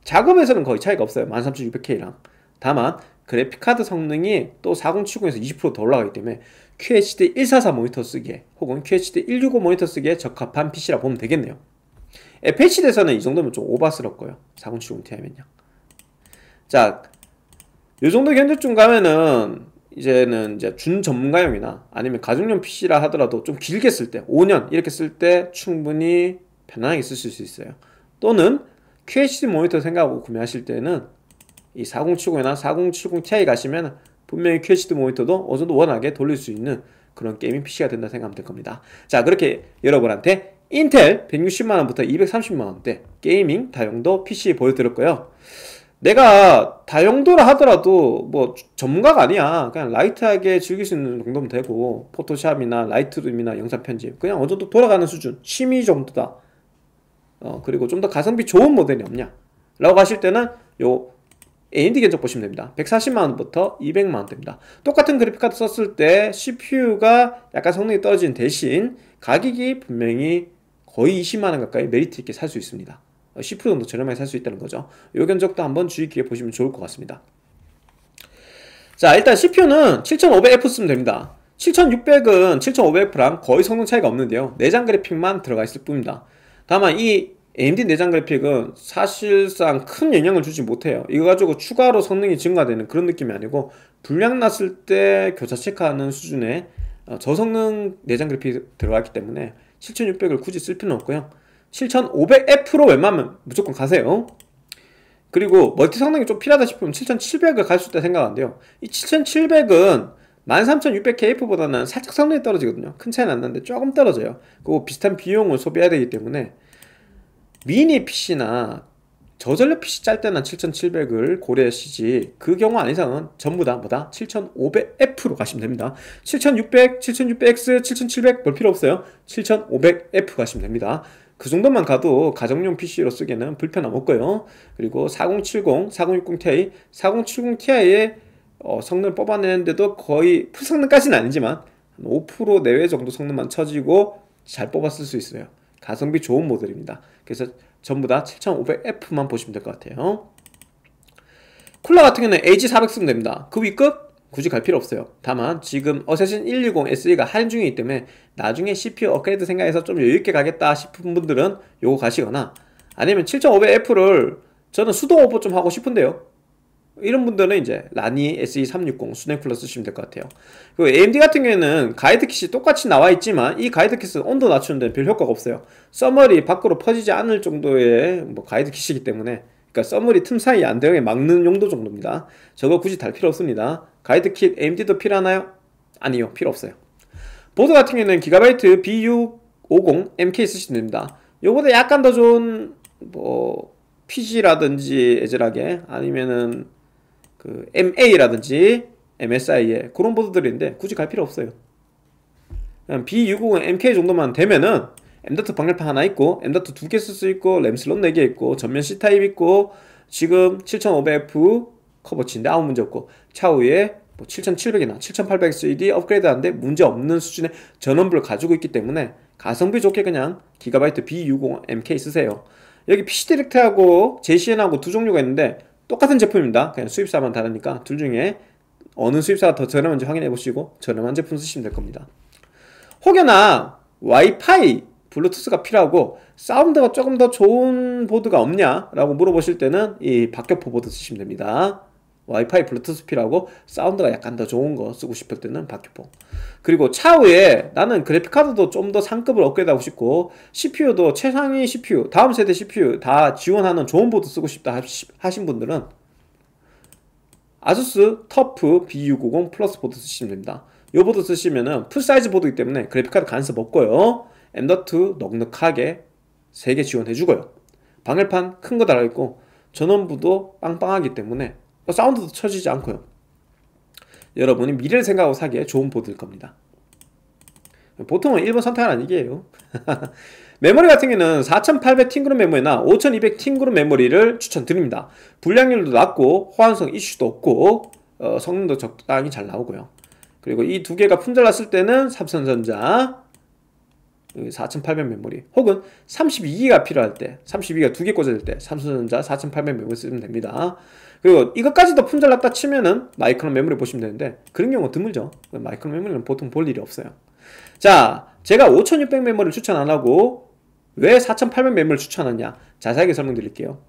Speaker 1: 작업에서는 거의 차이가 없어요. 13600K랑. 다만 그래픽카드 성능이 또 4070에서 20%더 올라가기 때문에 QHD 144 모니터 쓰기에 혹은 QHD 165 모니터 쓰기에 적합한 PC라 보면 되겠네요. FHD에서는 이 정도면 좀 오바스럽고요. 4070 Ti면요. 자, 이 정도 견적중 가면은 이제는 이제 준전문가용이나 아니면 가정용 PC라 하더라도 좀 길게 쓸 때, 5년 이렇게 쓸 때 충분히 편안하게 쓰실 수 있어요. 또는 QHD 모니터 생각하고 구매하실 때는 이 4070이나 4070ti 가시면 분명히 QHD 모니터도 어느 정도 원하게 돌릴 수 있는 그런 게이밍 PC가 된다 생각하면 될 겁니다. 자, 그렇게 여러분한테 인텔 160만원부터 230만원대 게이밍 다용도 PC 보여드렸고요. 내가 다용도라 하더라도 뭐 전문가가 아니야 그냥 라이트하게 즐길 수 있는 정도면 되고 포토샵이나 라이트룸이나 영상 편집 그냥 어느 정도 돌아가는 수준 취미 정도다 어 그리고 좀 더 가성비 좋은 모델이 없냐 라고 하실 때는 요 AMD 견적 보시면 됩니다 140만원부터 200만원대입니다 똑같은 그래픽카드 썼을 때 CPU가 약간 성능이 떨어진 대신 가격이 분명히 거의 20만원 가까이 메리트 있게 살 수 있습니다 10% 정도 저렴하게 살 수 있다는 거죠. 요 견적도 한번 주의 깊게 보시면 좋을 것 같습니다. 자, 일단 CPU는 7500F 쓰면 됩니다. 7600은 7500F랑 거의 성능 차이가 없는데요. 내장 그래픽만 들어가 있을 뿐입니다. 다만 이 AMD 내장 그래픽은 사실상 큰 영향을 주지 못해요. 이거 가지고 추가로 성능이 증가되는 그런 느낌이 아니고 불량 났을 때 교차 체크하는 수준의 어, 저성능 내장 그래픽이 들어갔기 때문에 7600을 굳이 쓸 필요는 없고요. 7500F로 웬만하면 무조건 가세요 그리고 멀티 성능이 좀 필요하다 싶으면 7700을 갈 수 있다 생각하는데요 이 7700은 13600KF보다는 살짝 성능이 떨어지거든요 큰 차이는 안 나는데 조금 떨어져요 그리고 비슷한 비용을 소비해야 되기 때문에 미니 PC나 저전력 PC 짤 때는 7700을 고려하시지 그 경우 아닌 이상은 전부 다 뭐다 7500F로 가시면 됩니다 7600, 7600X, 7700 볼 필요 없어요 7500F 가시면 됩니다 그 정도만 가도 가정용 PC로 쓰기에는 불편함 없고요. 그리고 4070, 4060ti, 4070ti의 어, 성능 을 뽑아내는데도 거의 풀 성능까지는 아니지만 5% 내외 정도 성능만 쳐지고 잘 뽑았을 수 있어요. 가성비 좋은 모델입니다. 그래서 전부 다 7500F만 보시면 될 것 같아요. 쿨러 같은 경우는 AG400 쓰면 됩니다. 그 위급 굳이 갈 필요 없어요. 다만 지금 어쌔신 120 SE가 할인 중이기 때문에 나중에 CPU 업그레이드 생각해서 좀 여유있게 가겠다 싶은 분들은 요거 가시거나 아니면 7500F를 저는 수동 오버 좀 하고 싶은데요. 이런 분들은 이제 라니 SE360 수냉플러스 쓰시면 될 것 같아요. 그리고 AMD 같은 경우에는 가이드 킷이 똑같이 나와 있지만 이 가이드 킷은 온도 낮추는 데는 별 효과가 없어요. 써머리 밖으로 퍼지지 않을 정도의 뭐 가이드 킷이기 때문에 그러니까 써머리 틈 사이에 안대형에 막는 용도 정도입니다. 저거 굳이 달 필요 없습니다. 가이드킷 AMD도 필요하나요? 아니요 필요 없어요 보드 같은 경우에는 기가바이트 b u 5 0 m k 쓰시면 됩니다 요보다 약간 더 좋은 뭐 PG라든지 애절하게 아니면은 그 MA라든지 m s i 에 그런 보드들인데 굳이 갈 필요 없어요 B650 MK 정도만 되면은 M.2 방열판 하나 있고 M.2 두 개 쓸 수 있고 램 슬롯 4개 있고 전면 C타입 있고 지금 7500F 커버치인데 아무 문제 없고 차후에 뭐 7700이나 7800 CD 업그레이드하는데 문제 없는 수준의 전원부를 가지고 있기 때문에 가성비 좋게 그냥 기가바이트 B60MK 쓰세요 여기 PC 디렉트하고 제시엔하고 두 종류가 있는데 똑같은 제품입니다 그냥 수입사만 다르니까 둘 중에 어느 수입사가 더 저렴한지 확인해 보시고 저렴한 제품 쓰시면 될 겁니다 혹여나 와이파이 블루투스가 필요하고 사운드가 조금 더 좋은 보드가 없냐 라고 물어보실 때는 이 박격포 보드 쓰시면 됩니다 와이파이 블루투스 피라고 사운드가 약간 더 좋은 거 쓰고 싶을 때는 바퀴폰 그리고 차후에 나는 그래픽카드도 좀 더 상급을 업그레이드하고 싶고 CPU도 최상위 CPU 다음 세대 CPU 다 지원하는 좋은 보드 쓰고 싶다 하신 분들은 아수스 터프 B650 플러스 보드 쓰시면 됩니다 이 보드 쓰시면은 풀사이즈 보드이기 때문에 그래픽카드 간섭 없고요 M.2 넉넉하게 3개 지원해주고요 방열판 큰 거 달아있고 전원부도 빵빵하기 때문에 사운드도 쳐지지 않고요. 여러분이 미래를 생각하고 사기에 좋은 보드일 겁니다. 보통은 1번 선택은아니게요 메모리 같은 경우는 4800 팅그룹 메모리나 5200 팅그룹 메모리를 추천드립니다. 불량률도 낮고 호환성 이슈도 없고 어, 성능도 적당히 잘 나오고요. 그리고 이 두 개가 품절났을 때는 삼성전자 4800 메모리 혹은 32기가 필요할 때 32기가 두 개 꽂아질 때 삼성전자 4800 메모리 쓰면 됩니다. 그리고 이것까지도 품절났다 치면은 마이크론 메모리 보시면 되는데 그런 경우 드물죠 마이크론 메모리는 보통 볼 일이 없어요 자 제가 5600 메모리를 추천 안하고 왜 4800 메모리를 추천하냐 자세하게 설명드릴게요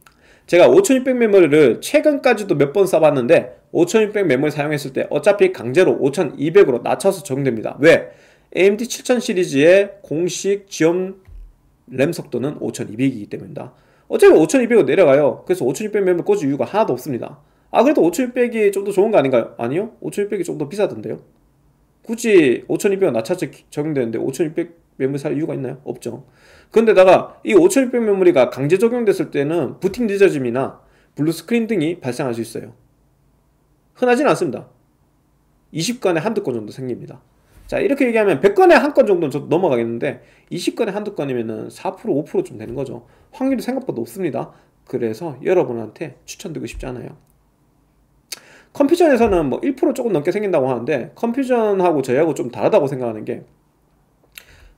Speaker 1: 제가 5600 메모리를 최근까지도 몇 번 써봤는데 5600 메모리 사용했을 때 어차피 강제로 5200으로 낮춰서 적용됩니다 왜? AMD 7000 시리즈의 공식 지원 램 속도는 5200이기 때문입니다 어차피 5 2 0 0원 내려가요. 그래서 5,600 매물 꽂을 이유가 하나도 없습니다. 아 그래도 5,600이 좀 더 좋은 거 아닌가요? 아니요. 5,600이 좀 더 비싸던데요. 굳이 5,200원 낮차트 적용되는데 5,600 매물 살 이유가 있나요? 없죠. 그런데다가 이5,600 매물이가 강제 적용됐을 때는 부팅 늦어짐이나 블루 스크린 등이 발생할 수 있어요. 흔하진 않습니다. 20간에 한두 건 정도 생깁니다. 자 이렇게 얘기하면 100건에 한건 정도는 넘어가겠는데 20건에 한두 건이면4% 5%좀 되는 거죠 확률이 생각보다 높습니다 그래서 여러분한테 추천드리고 싶지 않아요 컴퓨전에서는 뭐 1% 조금 넘게 생긴다고 하는데 컴퓨전하고 저희하고 좀 다르다고 생각하는 게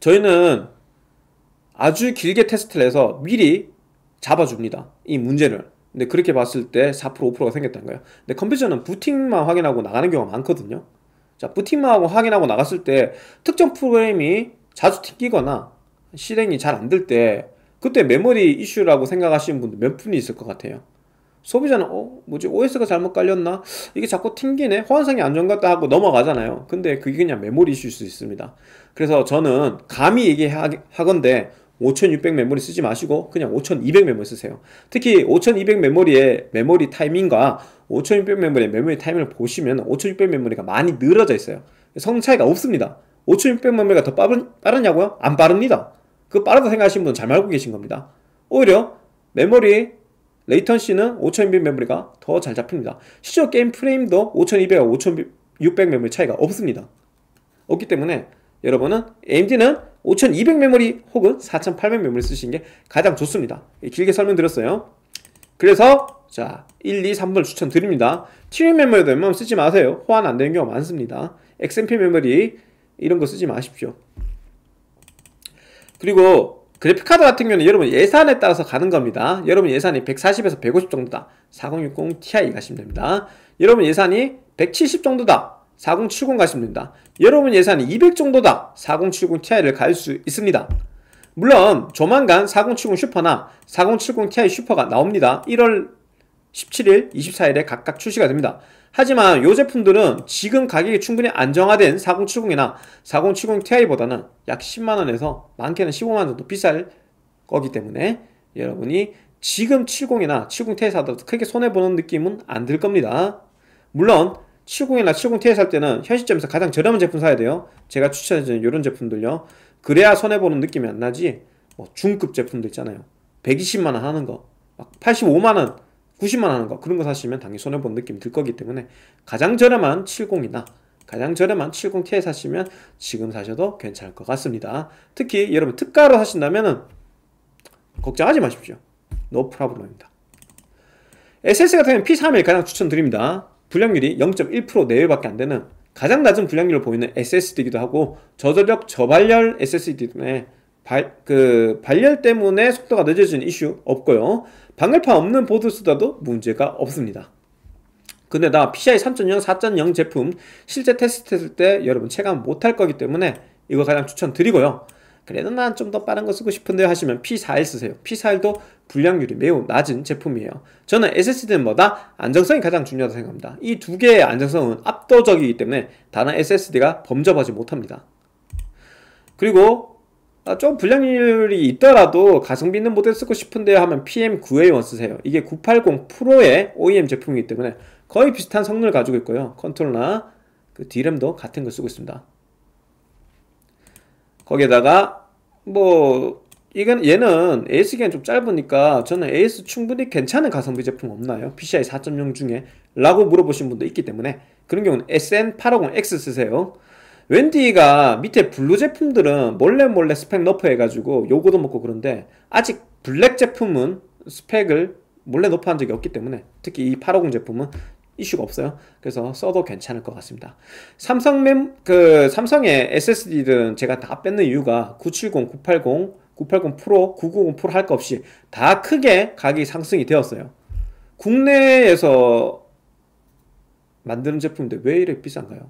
Speaker 1: 저희는 아주 길게 테스트를 해서 미리 잡아줍니다 이 문제를 근데 그렇게 봤을 때 4% 5%가 생겼다는 거예요 근데 컴퓨전은 부팅만 확인하고 나가는 경우가 많거든요 자, 뿌팀하고 확인하고 나갔을 때 특정 프로그램이 자주 튕기거나 실행이 잘 안 될 때 그때 메모리 이슈라고 생각하시는 분들 몇 분이 있을 것 같아요. 소비자는 어 뭐지 OS가 잘못 깔렸나 이게 자꾸 튕기네 호환성이 안정 같다 하고 넘어가잖아요 근데 그게 그냥 메모리 이슈일 수 있습니다 그래서 저는 감히 얘기하건데 5600 메모리 쓰지 마시고 그냥 5200 메모리 쓰세요 특히 5200 메모리의 메모리 타이밍과 5600 메모리의 메모리 타이밍을 보시면 5600 메모리가 많이 늘어져 있어요 성능 차이가 없습니다 5600 메모리가 더 빠른, 빠르냐고요? 안 빠릅니다 그 빠르다 생각하시는 분은 잘 알고 계신 겁니다 오히려 메모리 레이턴시는 5200 메모리가 더 잘 잡힙니다 실제 게임 프레임도 5200과 5600 메모리 차이가 없습니다 없기 때문에 여러분은 AMD는 5200 메모리 혹은 4800 메모리 쓰시는 게 가장 좋습니다. 예, 길게 설명드렸어요. 그래서 자 1, 2, 3번 추천드립니다. t r 메모리도 웬만하면 쓰지 마세요. 호환 안 되는 경우가 많습니다. XMP 메모리 이런 거 쓰지 마십시오. 그리고 그래픽카드 같은 경우는 여러분 예산에 따라서 가는 겁니다. 여러분 예산이 140에서 150 정도다. 4060 Ti 가시면 됩니다. 여러분 예산이 170 정도다. 4070 가시면 됩니다. 여러분 예산이 200 정도다 4070 Ti를 갈 수 있습니다. 물론 조만간 4070 슈퍼나 4070 Ti 슈퍼가 나옵니다. 1월 17일, 24일에 각각 출시가 됩니다. 하지만 이 제품들은 지금 가격이 충분히 안정화된 4070이나 4070 Ti보다는 약 10만원에서 많게는 15만원 정도 비쌀 거기 때문에 여러분이 지금 70이나 70 Ti 사더라도 크게 손해보는 느낌은 안 들 겁니다. 물론 70이나 70ti 살 때는 현 시점에서 가장 저렴한 제품 사야 돼요 제가 추천해주는 이런 제품들요 그래야 손해보는 느낌이 안 나지 뭐 중급 제품들 있잖아요 120만원 하는 거 85만원 90만원 하는 거 그런 거 사시면 당연히 손해보는 느낌이 들 거기 때문에 가장 저렴한 70이나 가장 저렴한 70ti 사시면 지금 사셔도 괜찮을 것 같습니다 특히 여러분 특가로 사신다면은 걱정하지 마십시오 노 프라블럼입니다 SS 같은 경우는 P31 가장 추천드립니다 불량률이 0.1% 내외밖에 안 되는 가장 낮은 불량률을 보이는 SSD이기도 하고 저전력 저발열 SSD 때문에 발, 그 발열 때문에 속도가 늦어지는 이슈 없고요 방열판 없는 보드 쓰다도 문제가 없습니다 근데나 PCI 3.0, 4.0 제품 실제 테스트했을 때 여러분 체감 못할 거기 때문에 이거 가장 추천드리고요 그래도 난 좀 더 빠른 거 쓰고 싶은데 하시면 P41 쓰세요 P41도 불량률이 매우 낮은 제품이에요. 저는 s s d 는뭐다 안정성이 가장 중요하다고 생각합니다. 이 두 개의 안정성은 압도적이기 때문에 다른 SSD가 범접하지 못합니다. 그리고 아, 좀 불량률이 있더라도 가성비 있는 모델 쓰고 싶은데 요 하면 PM9A1 쓰세요. 이게 980 프로의 OEM 제품이기 때문에 거의 비슷한 성능을 가지고 있고요. 컨트롤러나 그 D램도 같은 걸 쓰고 있습니다. 거기에다가 뭐 이건 얘는 AS기간 좀 짧으니까 저는 AS 충분히 괜찮은 가성비 제품 없나요? PCI 4.0 중에 라고 물어보신 분도 있기 때문에 그런 경우는 SN850X 쓰세요 웬디가 밑에 블루 제품들은 몰래 몰래 스펙 너프해가지고 요거도 먹고 그런데 아직 블랙 제품은 스펙을 몰래 너프한 적이 없기 때문에 특히 이 850 제품은 이슈가 없어요. 그래서 써도 괜찮을 것 같습니다. 삼성 맴, 그, 삼성의 s s d 들 제가 다 뺏는 이유가 970, 980, 980 프로, 990 프로 할 거 없이 다 크게 가격이 상승이 되었어요. 국내에서 만드는 제품인데 왜 이렇게 비싼가요?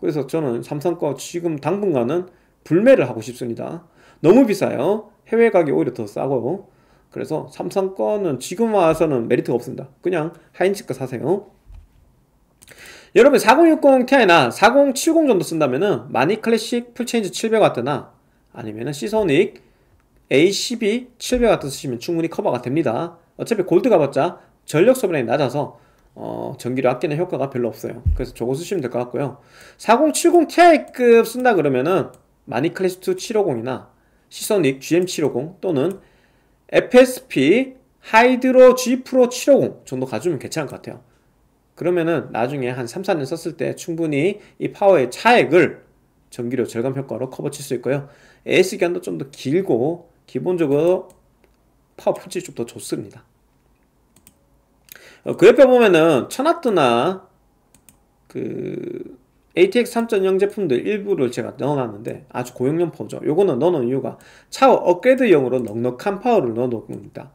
Speaker 1: 그래서 저는 삼성 거 지금 당분간은 불매를 하고 싶습니다. 너무 비싸요. 해외 가격이 오히려 더 싸고. 요 그래서 삼성 거는 지금 와서는 메리트가 없습니다. 그냥 하인츠 거 사세요. 여러분 4060 Ti나 4070 정도 쓴다면은 마니 클래식 풀체인지 700W나 아니면 시소닉 A12 700 같은 쓰시면 충분히 커버가 됩니다. 어차피 골드 가봤자 전력 소비량이 낮아서 어, 전기를 아끼는 효과가 별로 없어요. 그래서 저거 쓰시면 될 것 같고요. 4070 Ti급 쓴다 그러면은 마니클래스2 750이나 시소닉 GM750 또는 FSP 하이드로 G 프로 750 정도 가지면 괜찮을 것 같아요. 그러면은 나중에 한 3, 4년 썼을 때 충분히 이 파워의 차액을 전기료 절감 효과로 커버 칠 수 있고요. AS 기간도 좀 더 길고 기본적으로 파워 품질이 좀 더 좋습니다. 어, 그옆에 보면은 천하트나 그 ATX 3.0 제품들 일부를 제가 넣어놨는데 아주 고용량 파워죠. 요거는 넣어놓은 이유가 차후 업그레이드용으로 넉넉한 파워를 넣어놓은 겁니다.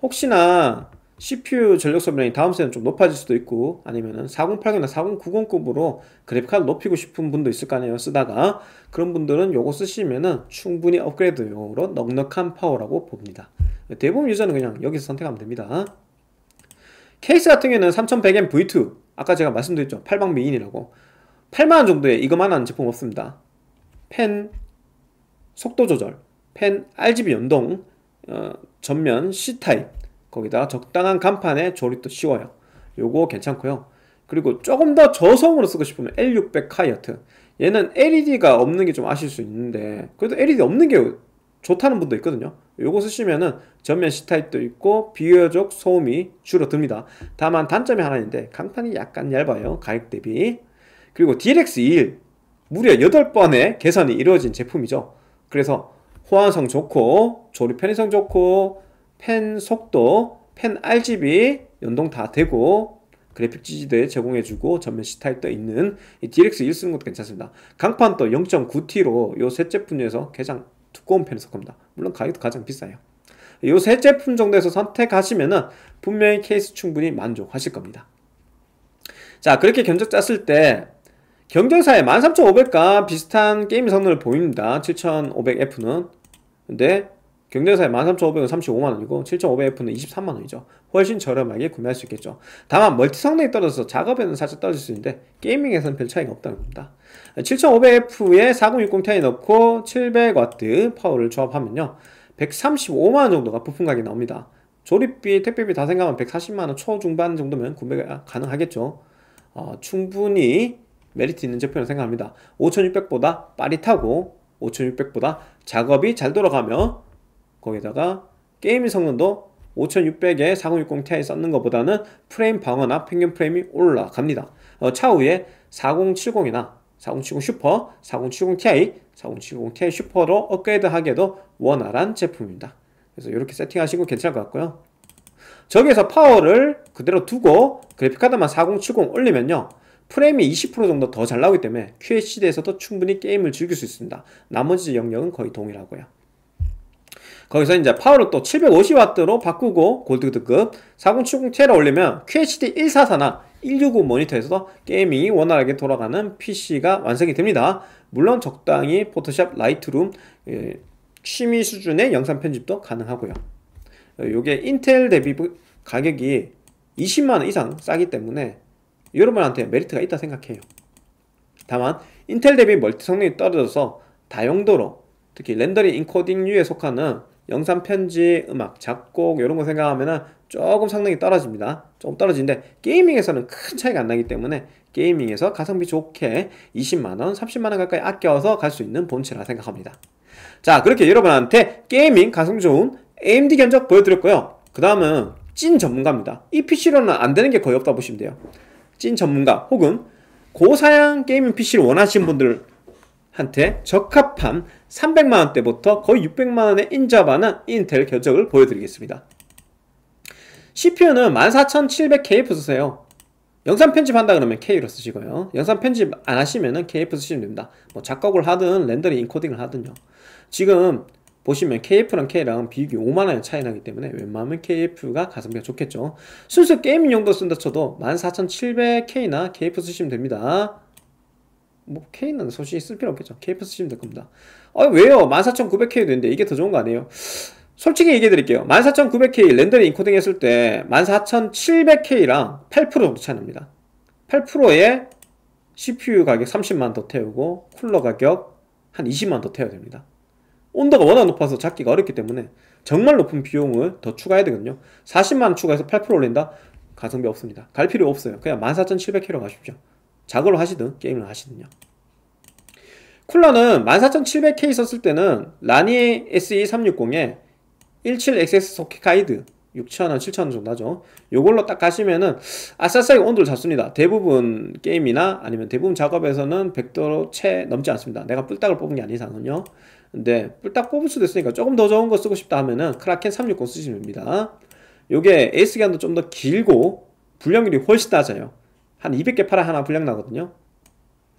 Speaker 1: 혹시나 CPU 전력 소비량이 다음 세는 좀 높아질 수도 있고 아니면은 4080이나 4090급으로 그래픽카드 높이고 싶은 분도 있을 거 아니에요 쓰다가 그런 분들은 요거 쓰시면은 충분히 업그레이드용으로 넉넉한 파워라고 봅니다 대부분 유저는 그냥 여기서 선택하면 됩니다 케이스 같은 경우에는 3100M V2 아까 제가 말씀드렸죠 팔방 미인이라고 8만원 정도에 이거만 한 제품 없습니다 펜 속도 조절 펜 RGB 연동 어, 전면 C타입 거기다가 적당한 간판에 조립도 쉬워요. 요거 괜찮고요. 그리고 조금 더 저성으로 쓰고 싶으면 L600 하이어트 얘는 LED가 없는 게 좀 아실 수 있는데 그래도 LED 없는 게 좋다는 분도 있거든요 요거 쓰시면은 전면 C타입도 있고 비교적 소음이 줄어듭니다 다만 단점이 하나 있는데 강판이 약간 얇아요 가격 대비 그리고 DLX21 무려 8번의 개선이 이루어진 제품이죠 그래서 호환성 좋고 조립 편의성 좋고 펜 속도, 펜 RGB 연동 다 되고 그래픽 지지대 제공해주고 전면 C타입도 있는 이 DLX1 쓰는 것도 괜찮습니다. 강판도 0.9T로 요셋 제품 중에서 가장 두꺼운 펜을 서 겁니다. 물론 가격도 가장 비싸요. 요세 제품 정도에서 선택하시면은 분명히 케이스 충분히 만족하실 겁니다. 자, 그렇게 견적 짰을 때 경쟁사의 13,500과 비슷한 게임 성능을 보입니다. 7500F는. 근데 경쟁사의 1 3 5 0 0원 35만원이고 7,500F는 23만원이죠. 훨씬 저렴하게 구매할 수 있겠죠. 다만 멀티 성능이 떨어져서 작업에는 살짝 떨어질 수 있는데 게이밍에서는 별 차이가 없다는 겁니다. 7,500F에 4060 Ti 넣고 700W 파워를 조합하면요. 135만원 정도가 부품 가격이 나옵니다. 조립비, 택배비 다 생각하면 140만원 초중반 정도면 구매가 가능하겠죠. 어, 충분히 메리트 있는 제품이라고 생각합니다. 5600보다 빠릿하고 5600보다 작업이 잘돌아가면 거기다가 게임 의 성능도 5600에 4060ti 썼는 것보다는 프레임 방어나 평균 프레임이 올라갑니다. 어, 차후에 4070이나 4070 슈퍼, 4070 Ti, 4070 Ti 슈퍼로 업그레이드 하기에도 원활한 제품입니다. 그래서 이렇게 세팅하시고 괜찮을 것 같고요. 저기에서 파워를 그대로 두고 그래픽카드만 4070 올리면요. 프레임이 20% 정도 더 잘 나오기 때문에 QHD에서도 충분히 게임을 즐길 수 있습니다. 나머지 영역은 거의 동일하고요. 거기서 이제 파워를 또 750W로 바꾸고 골드급 등 4070T를 올리면 QHD 144나 1 6 9 모니터에서도 게임이 원활하게 돌아가는 PC가 완성이 됩니다. 물론 적당히 포토샵 라이트룸 예, 취미 수준의 영상 편집도 가능하고요. 어, 요게 인텔 대비 가격이 20만원 이상 싸기 때문에 여러분한테 메리트가 있다 생각해요. 다만 인텔 대비 멀티 성능이 떨어져서 다용도로 특히 렌더링 인코딩류에 속하는 영상 편집, 음악, 작곡 이런 거생각하면 조금 성능이 떨어집니다. 조금 떨어지는데 게이밍에서는 큰 차이가 안 나기 때문에 게이밍에서 가성비 좋게 20만원, 30만원 가까이 아껴서 갈 수 있는 본체라 생각합니다. 자 그렇게 여러분한테 게이밍 가성비 좋은 AMD 견적 보여드렸고요. 그 다음은 찐 전문가입니다. 이 PC로는 안 되는 게 거의 없다 보시면 돼요. 찐 전문가 혹은 고사양 게이밍 PC를 원하시는 분들한테 적합한 300만 원대부터 거의 600만 원에 인자바나 인텔 견적을 보여드리겠습니다. CPU는 14700K 부수세요. 영상 편집한다 그러면 K로 쓰시고요. 영상 편집 안하시면 KF 쓰시면 됩니다. 뭐 작곡을 하든 렌더링 인코딩을 하든요. 지금 보시면 KF랑 K랑 비율 5만원 차이 나기 때문에 웬만하면 KF가 가성비가 좋겠죠. 순수 게임용도 쓴다 쳐도 14700K나 KF 쓰시면 됩니다. 뭐 K는 솔직히 쓸 필요 없겠죠. KF 쓰시면 될 겁니다. 아 왜요? 14,900K 되는데 이게 더 좋은 거 아니에요? 솔직히 얘기해 드릴게요. 14,900K 렌더링 인코딩 했을 때 14,700K랑 8% 정도 차이 납니다. 8%에 CPU 가격 30만 더 태우고 쿨러 가격 한 20만 더 태워야 됩니다. 온도가 워낙 높아서 잡기가 어렵기 때문에 정말 높은 비용을 더 추가해야 되거든요. 40만 추가해서 8% 올린다? 가성비 없습니다. 갈 필요 없어요. 그냥 14,700K로 가십시오. 작업을 하시든 게임을 하시든요. 쿨러는 14700K 썼을 때는 라니 에 SE360에 17XX 소켓 가이드 6,000원, 7,000원 정도 하죠. 요걸로 딱 가시면은 아싸싸이 온도를 잡습니다. 대부분 게임이나 아니면 대부분 작업에서는 1 0 0도채 넘지 않습니다. 내가 뿔딱을 뽑은 게 아닌 상은요 근데 뿔딱 뽑을 수도 있으니까 조금 더 좋은 거 쓰고 싶다 하면은 크라켄 360 쓰시면 됩니다. 요게 에이스 기간도 좀 더 길고 불량률이 훨씬 낮아요. 한 200개 팔아 하나 불량 나거든요.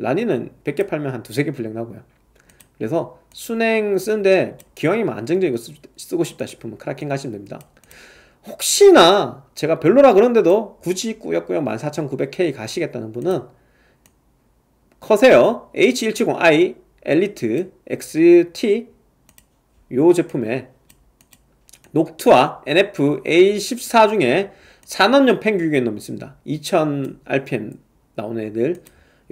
Speaker 1: 라니는 100개 팔면 한 두세 개 불량나고요 그래서 순행 쓰는데 기왕이면 안정적이고 쓰, 고 싶다 싶으면 크라켄 가시면 됩니다 혹시나 제가 별로라 그런데도 굳이 꾸역꾸역 14900K 가시겠다는 분은 커세요 H170i 엘리트 XT 요 제품에 녹투와 NF A14 중에 4업용 펜규격의 놈 있습니다 2000 RPM 나오는 애들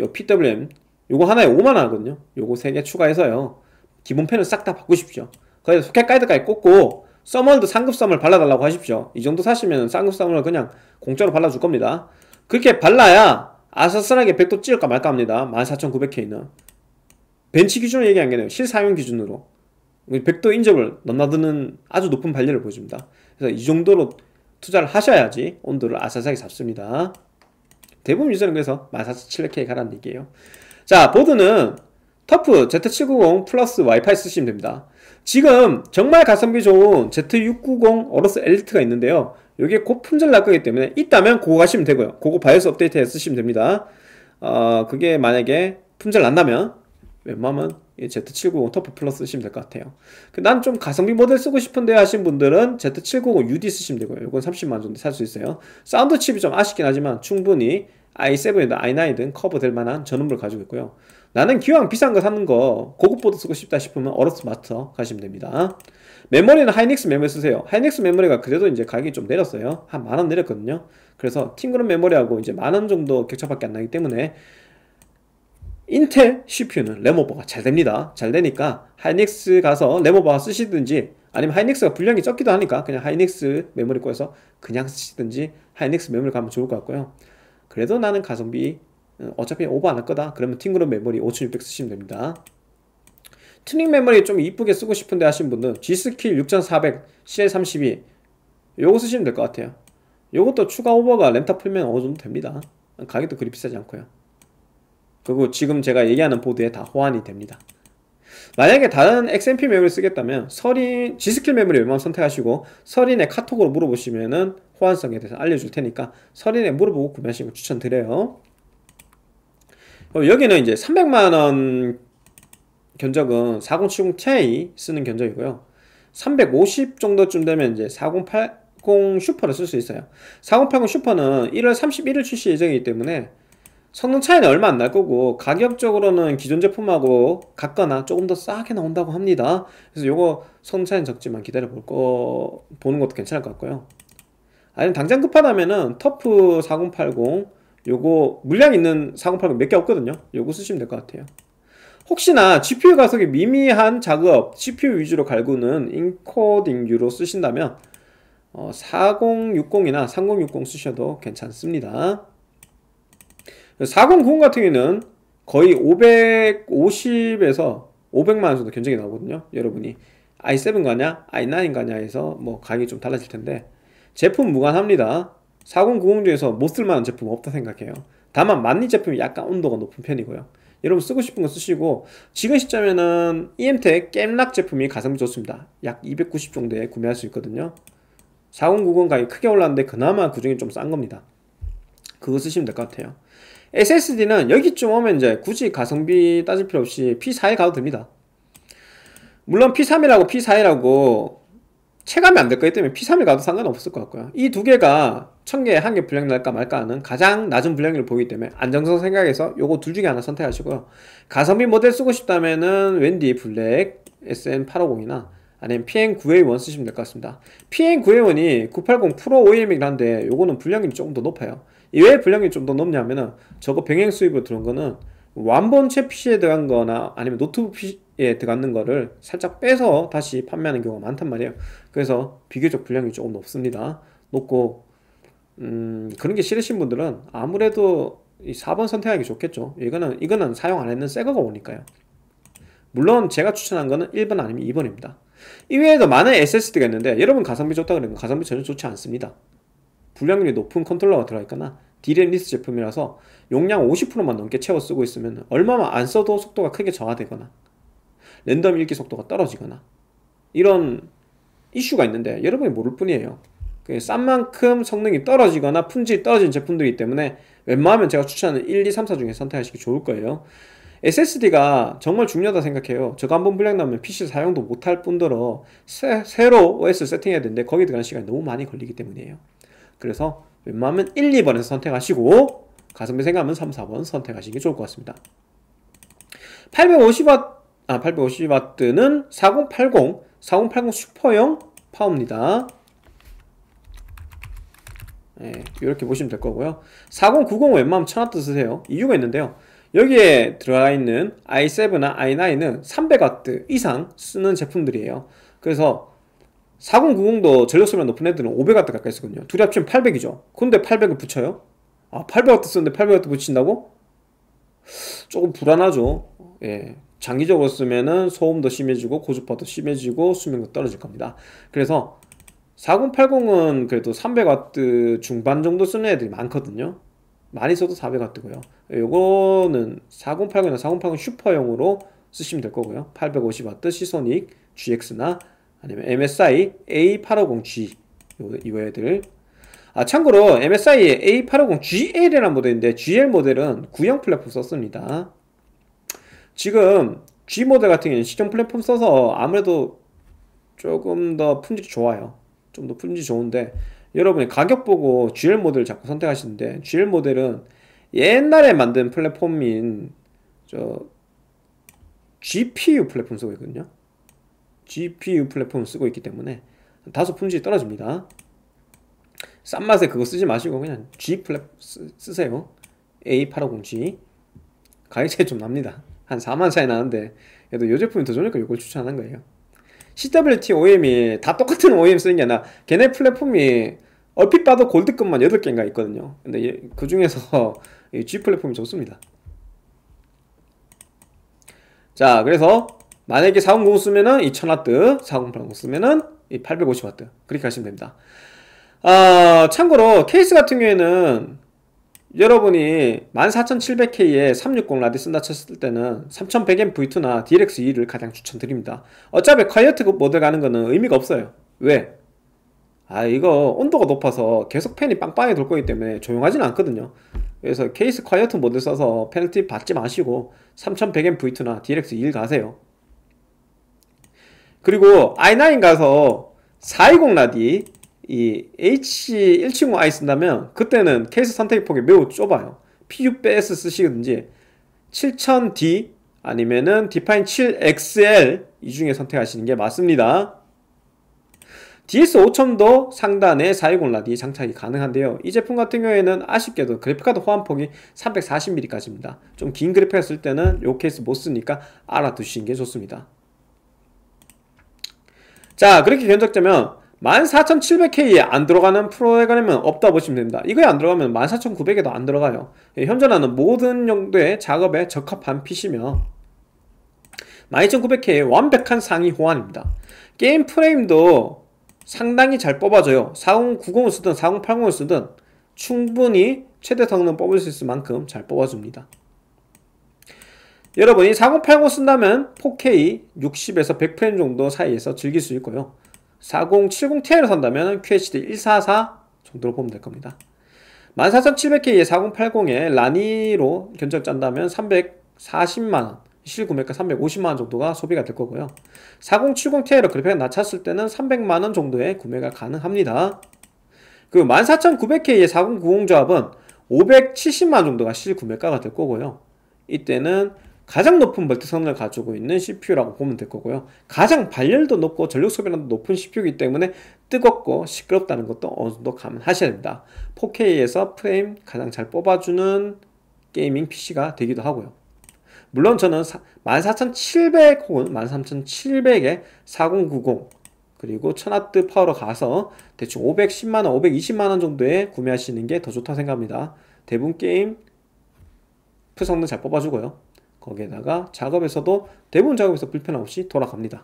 Speaker 1: 요 PWM 요거 하나에 5만원 하거든요 요거 3개 추가해서요 기본 펜을 싹 다 바꾸십시오 거기서 소켓 가이드까지 꽂고 써멀도 상급 썸을 발라달라고 하십시오 이 정도 사시면 상급 썸을 그냥 공짜로 발라줄 겁니다 그렇게 발라야 아슬아슬하게 100도 찌을까 말까 합니다 14,900K는 벤치 기준으로 얘기한 게 아니라 실사용 기준으로 100도 인접을 넘나드는 아주 높은 발열을 보여줍니다 그래서 이 정도로 투자를 하셔야지 온도를 아슬아슬하게 잡습니다 대부분 유저는 그래서 14,700K 가라는 얘기예요. 자, 보드는 터프 Z790 플러스 와이파이 쓰시면 됩니다. 지금 정말 가성비 좋은 Z690 어로스 엘리트가 있는데요. 이게 고품질날 거기 때문에 있다면 그거 가시면 되고요. 그거 바이오스 업데이트에 쓰시면 됩니다. 어, 그게 만약에 품질 난다면 웬만하면 Z790 터프 플러스 쓰시면 될 것 같아요 그 난좀 가성비 모델 쓰고 싶은데 하신 분들은 Z790 UD 쓰시면 되고요 이건 30만원 정도 살 수 있어요 사운드 칩이 좀 아쉽긴 하지만 충분히 i7이든 i9든 커버될 만한 전원부를 가지고 있고요 나는 기왕 비싼 거 사는 거 고급 보드 쓰고 싶다 싶으면 어로스마터 가시면 됩니다 메모리는 하이닉스 메모리 쓰세요 하이닉스 메모리가 그래도 이제 가격이 좀 내렸어요 한 만 원 내렸거든요 그래서 팅그룹 메모리하고 이제 만 원 정도 격차밖에 안 나기 때문에 인텔 CPU는 레모버가 잘 됩니다. 잘 되니까 하이닉스 가서 레모버 쓰시든지 아니면 하이닉스가 분량이 적기도 하니까 그냥 하이닉스 메모리 꺼서 그냥 쓰시든지 하이닉스 메모리 가면 좋을 것 같고요. 그래도 나는 가성비 어, 어차피 오버 안 할 거다. 그러면 팅그룹 메모리 5600 쓰시면 됩니다. 튜닝 메모리 좀 이쁘게 쓰고 싶은데 하신 분은 G스킬 6400 CL32 요거 쓰시면 될 것 같아요. 요것도 추가 오버가 램타 풀면 어느 정도 됩니다. 가격도 그리 비싸지 않고요. 그리고 지금 제가 얘기하는 보드에 다 호환이 됩니다. 만약에 다른 XMP 메모리 쓰겠다면 서린 G스킬 메모리 웬만 선택하시고 서린의 카톡으로 물어보시면은 호환성에 대해서 알려줄 테니까 서린에 물어보고 구매하시면 추천드려요. 여기는 이제 300만원 견적은 4070Ti 쓰는 견적이고요. 350 정도쯤 되면 이제 4080 슈퍼를 쓸 수 있어요. 4080 슈퍼는 1월 31일 출시 예정이기 때문에 성능 차이는 얼마 안 날 거고 가격적으로는 기존 제품하고 같거나 조금 더 싸게 나온다고 합니다 그래서 요거 성능 차이는 적지만 기다려 볼 거 보는 것도 괜찮을 것 같고요 아니면 당장 급하다면은 터프 4080 요거 물량 있는 4080 몇 개 없거든요 요거 쓰시면 될 것 같아요 혹시나 GPU 가속이 미미한 작업 g p u 위주로 갈구는 인코딩류로 쓰신다면 어, 4060이나 3060 쓰셔도 괜찮습니다 409 0 같은 경우에는 거의 550에서 500만원 정도 견적이 나오거든요 여러분이 i7 가냐 i9 가냐 해서 뭐 가격이 좀 달라질 텐데 제품 무관합니다 4090 중에서 못 쓸만한 제품 없다 생각해요 다만 만리 제품이 약간 온도가 높은 편이고요 여러분 쓰고 싶은 거 쓰시고 지금 시점에는 EMTEC 겜락 제품이 가성비 좋습니다 약 290 정도에 구매할 수 있거든요 4090 가격이 크게 올랐는데 그나마 그 중에 좀 싼 겁니다 그거 쓰시면 될 것 같아요 SSD는 여기쯤 오면 이제 굳이 가성비 따질 필요 없이 P4에 가도 됩니다. 물론 P3이라고 P4이라고 체감이 안 될 거기 때문에 P3에 가도 상관없을 것 같고요. 이 두 개가 천 개에 한 개 불량 날까 말까 하는 가장 낮은 불량률을 보기 때문에 안정성 생각해서 요거 둘 중에 하나 선택하시고요. 가성비 모델 쓰고 싶다면은 웬디 블랙 SN850이나 아니면 PN9A1 쓰시면 될 것 같습니다. PN9A1이 980 프로 OEM이긴 한데 요거는 불량률이 조금 더 높아요. 왜 분량이 좀 더 높냐면은 저거 병행 수입으로 들어온 거는 완본체 PC에 들어간 거나 아니면 노트북 PC에 들어가는 거를 살짝 빼서 다시 판매하는 경우가 많단 말이에요. 그래서 비교적 분량이 조금 높습니다. 높고 음, 그런 게 싫으신 분들은 아무래도 이 4번 선택하기 좋겠죠. 이거는 이거는 사용 안 했는 새거가 오니까요. 물론 제가 추천한 거는 1번 아니면 2번입니다. 이외에도 많은 SSD가 있는데 여러분 가성비 좋다 그러면 가성비 전혀 좋지 않습니다. 불량률이 높은 컨트롤러가 들어있거나 디렐리스 제품이라서 용량 50%만 넘게 채워 쓰고 있으면 얼마만 안 써도 속도가 크게 저하되거나 랜덤 읽기 속도가 떨어지거나 이런 이슈가 있는데 여러분이 모를 뿐이에요 싼 만큼 성능이 떨어지거나 품질이 떨어진 제품들이기 때문에 웬만하면 제가 추천하는 1, 2, 3, 4 중에 선택하시기 좋을 거예요 SSD가 정말 중요하다 생각해요 저거 한번 불량 나면 PC 사용도 못할 뿐더러 새, 새로 OS 세팅해야 되는데 거기에 들어가는 시간이 너무 많이 걸리기 때문이에요 그래서 웬만하면 1, 2번에서 선택하시고 가성비 생각하면 3, 4번 선택하시는 게 좋을 것 같습니다. 850W, 아, 850W는 4080, 4080 슈퍼형 파워입니다. 예, 이렇게 보시면 될 거고요. 4090 웬만하면 1000W 쓰세요. 이유가 있는데요. 여기에 들어가 있는 i7나 i9은 300W 이상 쓰는 제품들이에요. 그래서 4090도 전력소비가 높은 애들은 500W 가까이 쓰거든요 둘이 합치면 800이죠 근데 800을 붙여요? 아 800W 쓰는데 800W 붙인다고? 조금 불안하죠 예, 장기적으로 쓰면은 소음도 심해지고 고주파도 심해지고 수명도 떨어질 겁니다 그래서 4080은 그래도 300W 중반 정도 쓰는 애들이 많거든요 많이 써도 400W고요 요거는 4080이나 4080 슈퍼용으로 쓰시면 될 거고요 850W 시소닉 GX나 아니면 MSI A850G 이거애들 아 참고로 MSI의 A850GL이라는 모델인데 GL 모델은 구형 플랫폼 썼습니다 지금 G 모델 같은 경우는 시정 플랫폼 써서 아무래도 조금 더 품질이 좋아요 좀 더 품질이 좋은데 여러분이 가격 보고 GL 모델을 자꾸 선택하시는데 GL 모델은 옛날에 만든 플랫폼인 저 GPU 플랫폼 쓰고 있거든요 GPU 플랫폼을 쓰고 있기 때문에 다소 품질이 떨어집니다 싼 맛에 그거 쓰지 마시고 그냥 G 플랫 쓰, 쓰세요 A850G 가격 차이 좀 납니다 한 4만 차이 나는데 그래도 이 제품이 더 좋으니까 이걸 추천하는 거예요 CWT OEM이 다 똑같은 OEM 쓰는 게 아니라 걔네 플랫폼이 얼핏 봐도 골드급만 8개인가 있거든요 근데 그 중에서 G 플랫폼이 좋습니다 자 그래서 만약에 4090 쓰면은 2000W, 4080 쓰면은 850W 그렇게 하시면 됩니다. 아, 참고로 케이스 같은 경우에는 여러분이 14700K에 360 라디 쓴다 쳤을 때는 3100M V2나 DLX-2를 가장 추천드립니다. 어차피 콰이어트 모델 가는 거는 의미가 없어요. 왜? 아 이거 온도가 높아서 계속 팬이 빵빵히 돌 거기 때문에 조용하진 않거든요. 그래서 케이스 콰이어트 모델 써서 페널티 받지 마시고 3100M V2나 DLX-2 가세요. 그리고 i9 가서 420 라디 이 H170i 쓴다면 그때는 케이스 선택 폭이 매우 좁아요. PU-S p 쓰시든지 7000D 아니면은 디파인 7XL 이 중에 선택하시는 게 맞습니다. DS5000도 상단에 420 라디 장착이 가능한데요. 이 제품 같은 경우에는 아쉽게도 그래픽카드 호환폭이 340mm까지입니다. 좀 긴 그래픽을 쓸 때는 요 케이스 못 쓰니까 알아두시는 게 좋습니다. 자 그렇게 견적되면 14,700K에 안 들어가는 프로그램은 없다 보시면 됩니다. 이거에 안 들어가면 14,900에도 안 들어가요. 예, 현존하는 모든 용도의 작업에 적합한 PC며 12,900K의 완벽한 상위 호환입니다. 게임 프레임도 상당히 잘 뽑아줘요. 4090을 쓰든 4080을 쓰든 충분히 최대 성능 뽑을 수 있을 만큼 잘 뽑아줍니다. 여러분이 4080 쓴다면 4K 60에서 100프레임 정도 사이에서 즐길 수 있고요. 4070Ti를 산다면 QHD 144 정도로 보면 될 겁니다. 1 4 7 0 0 k 의 4080에 라니로 견적 짠다면 340만원, 실구매가 350만원 정도가 소비가 될 거고요. 4070Ti로 그래픽이 낮췄을 때는 300만원 정도의 구매가 가능합니다. 그리고1 4 9 0 0 k 의4090 조합은 570만원 정도가 실구매가가 될 거고요. 이때는 가장 높은 멀티 성능을 가지고 있는 CPU라고 보면 될 거고요. 가장 발열도 높고 전력 소비량도 높은 CPU이기 때문에 뜨겁고 시끄럽다는 것도 어느 정도 감안하셔야 됩니다 4K에서 프레임 가장 잘 뽑아주는 게이밍 PC가 되기도 하고요. 물론 저는 14700 혹은 13700에 4090 그리고 천하0 파워로 가서 대충 510만원, 520만원 정도에 구매하시는 게 더 좋다 고 생각합니다. 대부분 게임 프 성능 잘 뽑아주고요. 거기에다가 작업에서도 대부분 작업에서 불편함 없이 돌아갑니다.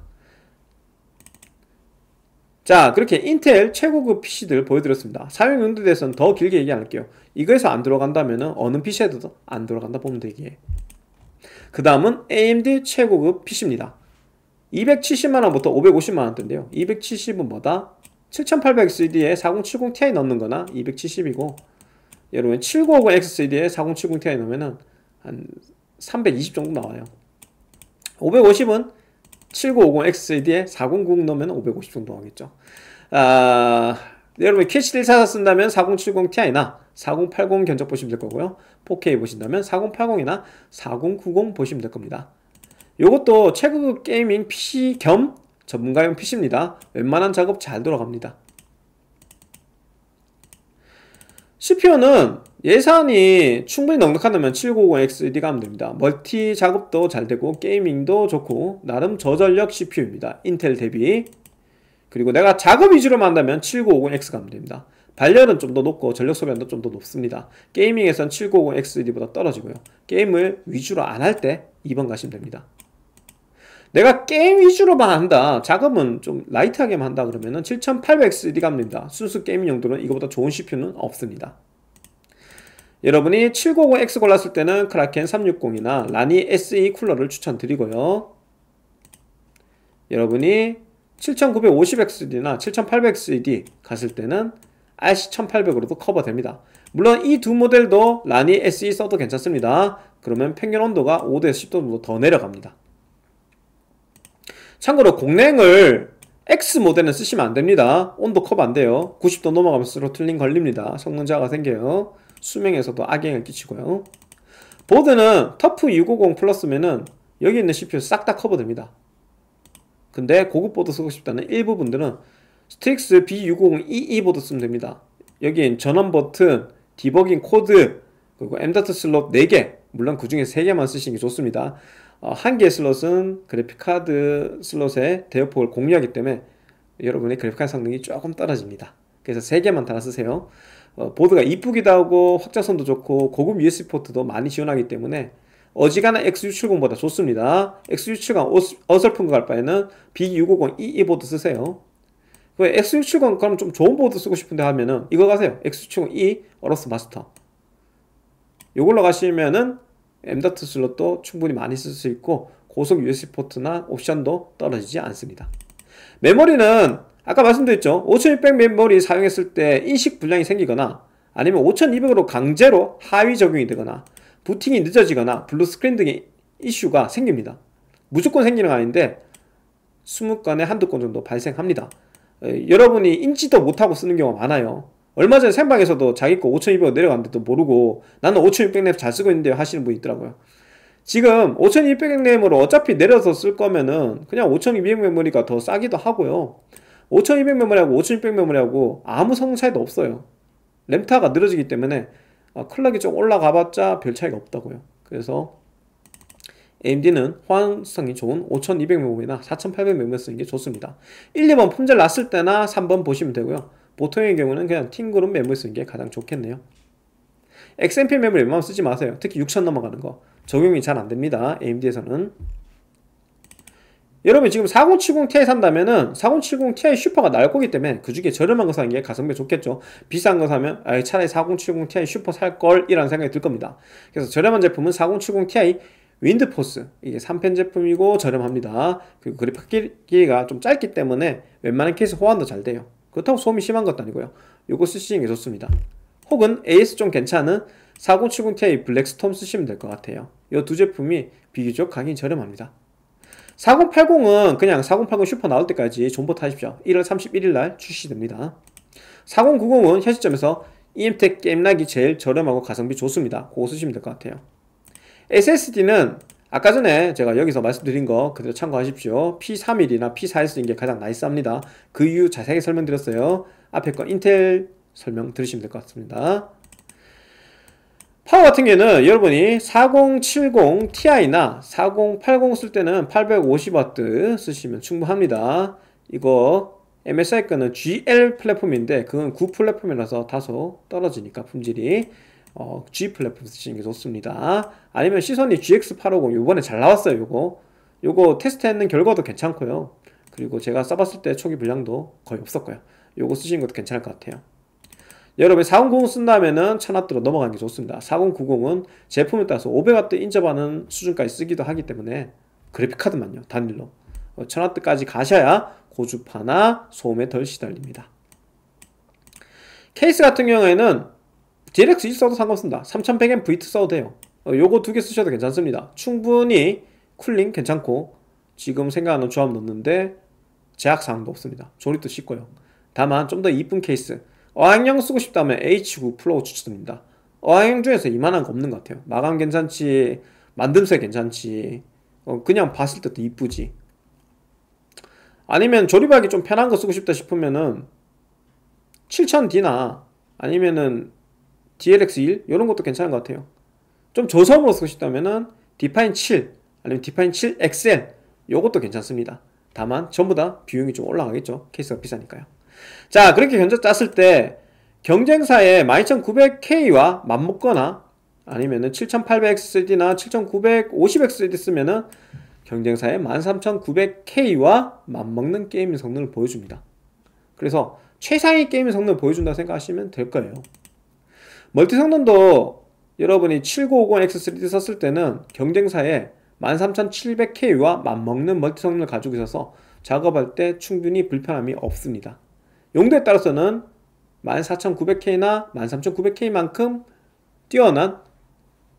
Speaker 1: 자 그렇게 인텔 최고급 PC들 보여드렸습니다. 사용 용도에 대해서는 더 길게 얘기 안 할게요. 이거에서 안 들어간다면 어느 PC에도 안 들어간다 보면 되기에 그 다음은 AMD 최고급 PC입니다. 270만원부터 550만원대인데요. 270은 뭐다? 7800XD에 4070 Ti 넣는 거나 270이고 여러분 795 XD에 4070 Ti 넣으면한 320 정도 나와요. 550은 7950XD에 400 넣으면 550 정도 나오겠죠. 아, 네, 여러분 캐시를 사서 쓴다면 4070ti나 4080 견적 보시면 될 거고요. 4K 보신다면 4080이나 4090 보시면 될 겁니다. 이것도 최고급 게이밍 PC 겸 전문가용 PC입니다. 웬만한 작업 잘 돌아갑니다. CPU는 예산이 충분히 넉넉한다면 7950XD 가면 됩니다. 멀티 작업도 잘 되고 게이밍도 좋고 나름 저전력 CPU입니다. 인텔 대비 그리고 내가 작업 위주로 만다면 7950X 가면 됩니다. 발열은 좀 더 높고 전력 소비도 좀 더 높습니다. 게이밍에선 7950XD보다 떨어지고요. 게임을 위주로 안 할 때 2번 가시면 됩니다. 내가 게임 위주로만 한다. 작업은 좀 라이트하게만 한다 그러면은 7800CD 갑니다. 순수 게임 용도는 이거보다 좋은 CPU는 없습니다. 여러분이 7 5 0 x 골랐을 때는 크라켄 360이나 라니 SE 쿨러를 추천드리고요. 여러분이 7950XD나 7800XD 갔을 때는 RC1800으로도 커버됩니다. 물론 이 두 모델도 라니 SE 써도 괜찮습니다. 그러면 평균 온도가 5도 10도 정도 더 내려갑니다. 참고로 공랭을 X 모델은 쓰시면 안됩니다 온도 컵 안돼요 90도 넘어가면 스로틀링 걸립니다 성능 저하가 생겨요 수명에서도 악영향을 끼치고요 보드는 터프 650 플러스면은 여기 있는 CPU 싹 다 커버됩니다 근데 고급 보드 쓰고 싶다는 일부분들은 스틱스 B650EE 보드 쓰면 됩니다 여기엔 전원 버튼, 디버깅 코드, 그리고 M.슬롯 4개 물론 그 중에 3개만 쓰시는 게 좋습니다 어, 한 개의 슬롯은 그래픽카드 슬롯의 대역폭을 공유하기 때문에 여러분의 그래픽카드 성능이 조금 떨어집니다. 그래서 3개만 달아 쓰세요. 어, 보드가 이쁘기도 하고 확장성도 좋고 고급 USB 포트도 많이 지원하기 때문에 어지간한 XU70보다 좋습니다. XU70 어설픈 거 갈 바에는 B650EE e 보드 쓰세요. 그 X670 그럼 좀 좋은 보드 쓰고 싶은데 하면은 이거 가세요. X670E 어로스 마스터. 이걸로 가시면은 M.2 슬롯도 충분히 많이 쓸 수 있고 고속 USB 포트나 옵션도 떨어지지 않습니다. 메모리는 아까 말씀드렸죠. 5600 메모리 사용했을 때 인식 불량이 생기거나 아니면 5200으로 강제로 하위 적용이 되거나 부팅이 늦어지거나 블루스크린 등의 이슈가 생깁니다. 무조건 생기는 건 아닌데 20건에 한두 건 정도 발생합니다. 에, 어, 여러분이 인지도 못하고 쓰는 경우가 많아요. 얼마 전에 생방에서도 자기 거 5,200원 내려갔는데도 모르고 나는 5,600램 잘 쓰고 있는데 하시는 분이 있더라고요. 지금 5,200램으로 어차피 내려서 쓸 거면은 그냥 5,200 메모리가 더 싸기도 하고요. 5,200 메모리하고 5,600 메모리하고 아무 성 차이도 없어요. 램타가 늘어지기 때문에 어, 클락이 좀 올라가봤자 별 차이가 없다고요. 그래서 AMD는 호환성이 좋은 5200 메모리나 4800 메모리 쓰는 게 좋습니다. 1, 2번 품절 났을 때나 3번 보시면 되고요. 보통의 경우는 그냥 팀그룹 맵을 쓰는 게 가장 좋겠네요. XMP 맵을 웬만하면 쓰지 마세요. 특히 6천 넘어가는 거. 적용이 잘 안됩니다. AMD에서는. 여러분 지금 4070ti 산다면은 4070ti 슈퍼가 나올 거기 때문에 그 중에 저렴한 거 사는 게 가성비 좋겠죠 비싼 거 사면 아예 차라리 4070ti 슈퍼 살 걸 이라는 생각이 들 겁니다 그래서 저렴한 제품은 4070ti 윈드포스 이게 3펜 제품이고 저렴합니다 그리고 그래픽 길이가 좀 짧기 때문에 웬만한 케이스 호환도 잘 돼요 그렇다고 소음이 심한 것도 아니고요. 요거 쓰시는 게 좋습니다. 혹은 AS 좀 괜찮은 4070ti 블랙스톰 쓰시면 될 것 같아요. 이 두 제품이 비교적 가격이 저렴합니다. 4080은 그냥 4080 슈퍼 나올 때까지 존버 타십시오. 1월 31일 날 출시됩니다. 4090은 현 시점에서 EMTEC 게임락이 제일 저렴하고 가성비 좋습니다. 그거 쓰시면 될 것 같아요. SSD는 아까 전에 제가 여기서 말씀드린 거 그대로 참고하십시오. P31이나 P4에 쓰는 게 가장 나이스합니다. 그 이유 자세하게 설명드렸어요. 앞에 거 인텔 설명 들으시면 될 것 같습니다. 파워 같은 경우에는 여러분이 4070 Ti나 4080 쓸 때는 850W 쓰시면 충분합니다. 이거 MSI 거는 GL 플랫폼인데 그건 9 플랫폼이라서 다소 떨어지니까 품질이 어, G 플랫폼 쓰시는 게 좋습니다. 아니면 시선이 GX850 요번에 잘 나왔어요 요거 요거 테스트했는 결과도 괜찮고요. 그리고 제가 써봤을 때 초기 분량도 거의 없었고요. 요거 쓰시는 것도 괜찮을 것 같아요. 여러분 4090 쓴다면은 1000W로 넘어가는 게 좋습니다. 4090은 제품에 따라서 500W 인접하는 수준까지 쓰기도 하기 때문에 그래픽카드만요. 단일로 1000W까지 어, 가셔야 고주파나 소음에 덜 시달립니다. 케이스 같은 경우에는 DLX 1 써도 상관없습니다 3100M V2 써도 돼요 어, 요거 두 개 쓰셔도 괜찮습니다 충분히 쿨링 괜찮고 지금 생각하는 조합 넣는데 제약사항도 없습니다 조립도 쉽고요 다만 좀 더 이쁜 케이스 어항형 쓰고 싶다면 H9 플로우 추천드니다 어항형 중에서 이만한 거 없는 것 같아요 마감 괜찮지 만듦새 괜찮지 어, 그냥 봤을 때도 이쁘지 아니면 조립하기 좀 편한 거 쓰고 싶다 싶으면은 7000D나 아니면은 DLX1 이런 것도 괜찮은 것 같아요. 좀 저섬으로 쓰고 싶다면은 디파인 7 아니면 디파인 7 XL 이것도 괜찮습니다. 다만 전부 다 비용이 좀 올라가겠죠. 케이스가 비싸니까요. 자 그렇게 견적 짰을 때 경쟁사의 12900K와 맞먹거나 아니면은 7800XD나 7950XD 쓰면은 경쟁사의 13900K와 맞먹는 게임 성능을 보여줍니다. 그래서 최상의 게임 성능을 보여준다 고 생각하시면 될 거예요. 멀티 성능도 여러분이 7950X3D 썼을 때는 경쟁사의 13700K와 맞먹는 멀티 성능을 가지고 있어서 작업할 때 충분히 불편함이 없습니다. 용도에 따라서는 14900K나 13900K만큼 뛰어난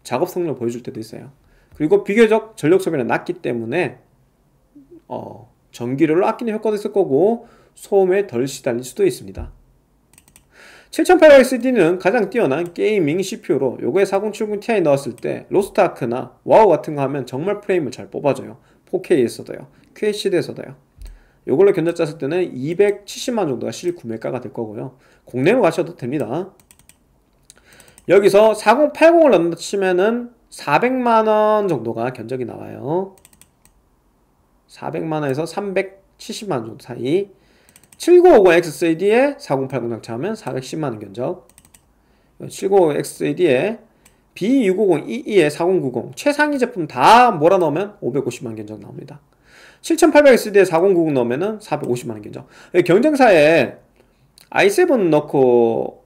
Speaker 1: 작업 성능을 보여줄 때도 있어요. 그리고 비교적 전력 소비는 낮기 때문에 어, 전기료를 아끼는 효과도 있을 거고 소음에 덜 시달릴 수도 있습니다. 7800XD는 가장 뛰어난 게이밍 CPU로 요거에 4070 Ti 넣었을 때 로스트아크나 와우 같은 거 하면 정말 프레임을 잘 뽑아줘요 4K에서도요 QHD에서도요 요걸로 견적 짰을 때는 270만 정도가 실 구매가가 될 거고요 국내로 가셔도 됩니다 여기서 4080을 넣는다 치면은 400만원 정도가 견적이 나와요 400만원에서 370만원 정도 사이 7950XAD에 4080 장착하면 410만원 견적 7950XAD에 B650EE에 4090 최상위 제품 다 몰아넣으면 550만원 견적 나옵니다 7800XAD에 4090 넣으면 450만원 견적 예, 경쟁사에 i7 넣고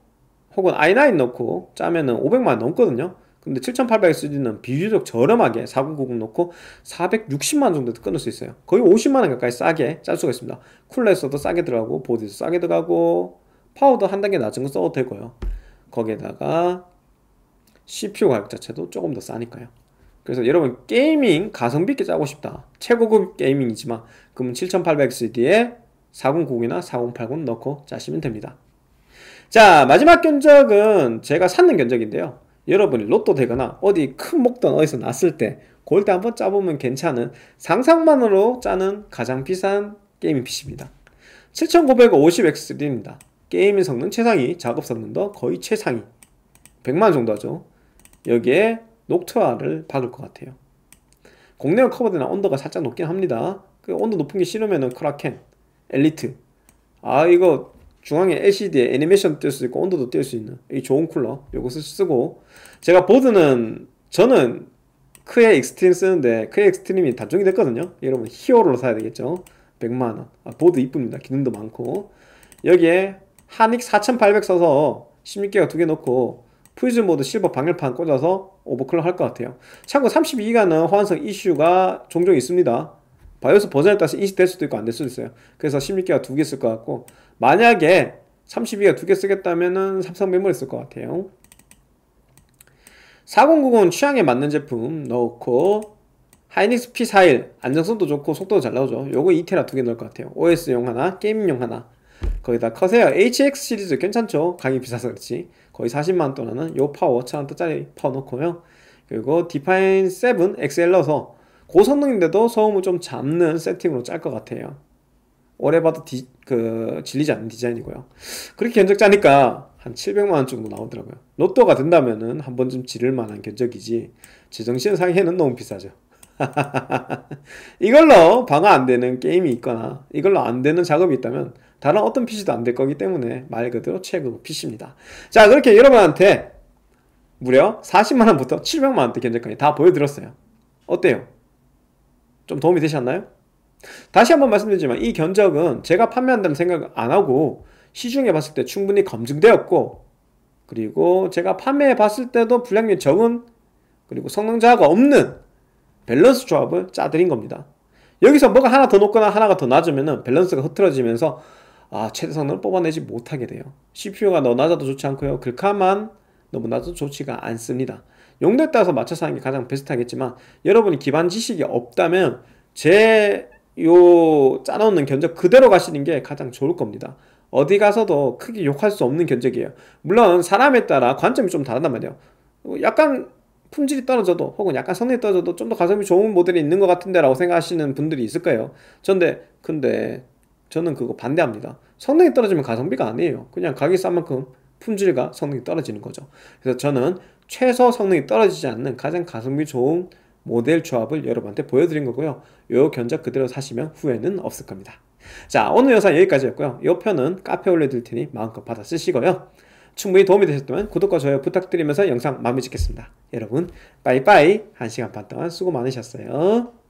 Speaker 1: 혹은 i9 넣고 짜면은 500만원 넘거든요 근데 7 8 0 0 x d 는 비교적 저렴하게 4090 놓고 460만 정도 끊을 수 있어요. 거의 50만 원 가까이 싸게 짤 수가 있습니다. 쿨러에서도 싸게 들어가고 보드에서 싸게 들어가고 파워도 한 단계 낮은 거 써도 되고요. 거기에다가 CPU 가격 자체도 조금 더 싸니까요. 그래서 여러분 게이밍 가성비 있게 짜고 싶다. 최고급 게이밍이지만 그러면 7800XD에 4090이나 4080 넣고 짜시면 됩니다. 자 마지막 견적은 제가 샀는 견적인데요. 여러분이 로또 되거나 어디 큰 목돈 어디서 났을 때 그럴 때 한번 짜보면 괜찮은 상상만으로 짜는 가장 비싼 게임이 PC입니다. 7950X3입니다. 게임의 성능 최상위, 작업 성능도 거의 최상위 100만원 정도 하죠. 여기에 녹트화를 박을 것 같아요. 공내용 커버드나 온도가 살짝 높긴 합니다. 그 온도 높은 게 싫으면은 크라켄, 엘리트. 아 이거 중앙에 LCD에 애니메이션 띄울 수 있고 온도도 띄수 있는 이 좋은 쿨러 요거 쓰고 제가 보드는 저는 크의 익스트림 쓰는데 크의 익스트림이 단종이 됐거든요 여러분 히어로로 사야 되겠죠 100만원 아, 보드 이쁩니다 기능도 많고 여기에 한익 4800 써서 16기가 두 개 넣고 프리즘 모드 실버 방열판 꽂아서 오버클럭 할 것 같아요 참고 32기가는 호환성 이슈가 종종 있습니다 바이오스 버전에 따라서 20될 수도 있고 안 될 수도 있어요. 그래서 16기가 두 개 쓸 것 같고 만약에 32기가 두 개 쓰겠다면은 삼성 메모리 쓸 것 같아요. 4090은 취향에 맞는 제품 넣고 하이닉스 P41 안정성도 좋고 속도도 잘 나오죠. 요거 2테라 두 개 넣을 것 같아요. OS용 하나, 게임용 하나. 거기다 커세요. HX 시리즈 괜찮죠? 가격이 비싸서 그렇지. 거의 40만원 돈 하는 요 파워 5,000원짜리 파워 넣고요. 그리고 디파인 7 XL 넣어서 고성능인데도 소음을 좀 잡는 세팅으로 짤 것 같아요. 오래 봐도 디, 그 질리지 않는 디자인이고요. 그렇게 견적 짜니까 한 700만원 정도 나오더라고요. 로또가 된다면은 한 번쯤 지를 만한 견적이지, 제정신 상해는 너무 비싸죠. 이걸로 방어 안 되는 게임이 있거나, 이걸로 안 되는 작업이 있다면, 다른 어떤 PC도 안 될 거기 때문에 말 그대로 최고 PC입니다. 자, 그렇게 여러분한테 무려 40만원부터 700만원대 견적까지 다 보여드렸어요. 어때요? 좀 도움이 되셨나요? 다시 한번 말씀드리지만 이 견적은 제가 판매한다는 생각 을안 하고 시중에 봤을 때 충분히 검증되었고 그리고 제가 판매해 봤을 때도 불량률 적은 그리고 성능 저하가 없는 밸런스 조합을 짜드린 겁니다. 여기서 뭐가 하나 더 높거나 하나가 더 낮으면 밸런스가 흐트러지면서 아 최대 성능을 뽑아내지 못하게 돼요. CPU가 너무 낮아도 좋지 않고요. 글카만 너무 낮아도 좋지가 않습니다. 용도에 따라서 맞춰서 하는 게 가장 베스트하겠지만 여러분이 기반 지식이 없다면 제 요 짜놓는 견적 그대로 가시는 게 가장 좋을 겁니다. 어디 가서도 크게 욕할 수 없는 견적이에요. 물론 사람에 따라 관점이 좀 다르단 말이에요. 약간 품질이 떨어져도 혹은 약간 성능이 떨어져도 좀 더 가성비 좋은 모델이 있는 것 같은데 라고 생각하시는 분들이 있을 거예요 전데 근데 저는 그거 반대합니다 성능이 떨어지면 가성비가 아니에요 그냥 가격이 싼 만큼 품질과 성능이 떨어지는 거죠 그래서 저는 최소 성능이 떨어지지 않는 가장 가성비 좋은 모델 조합을 여러분한테 보여드린 거고요. 요 견적 그대로 사시면 후회는 없을 겁니다. 자 오늘 영상 여기까지였고요. 이 편은 카페 올려드릴 테니 마음껏 받아 쓰시고요. 충분히 도움이 되셨다면 구독과 좋아요 부탁드리면서 영상 마무리 짓겠습니다. 여러분 빠이빠이 1시간 반 동안 수고 많으셨어요.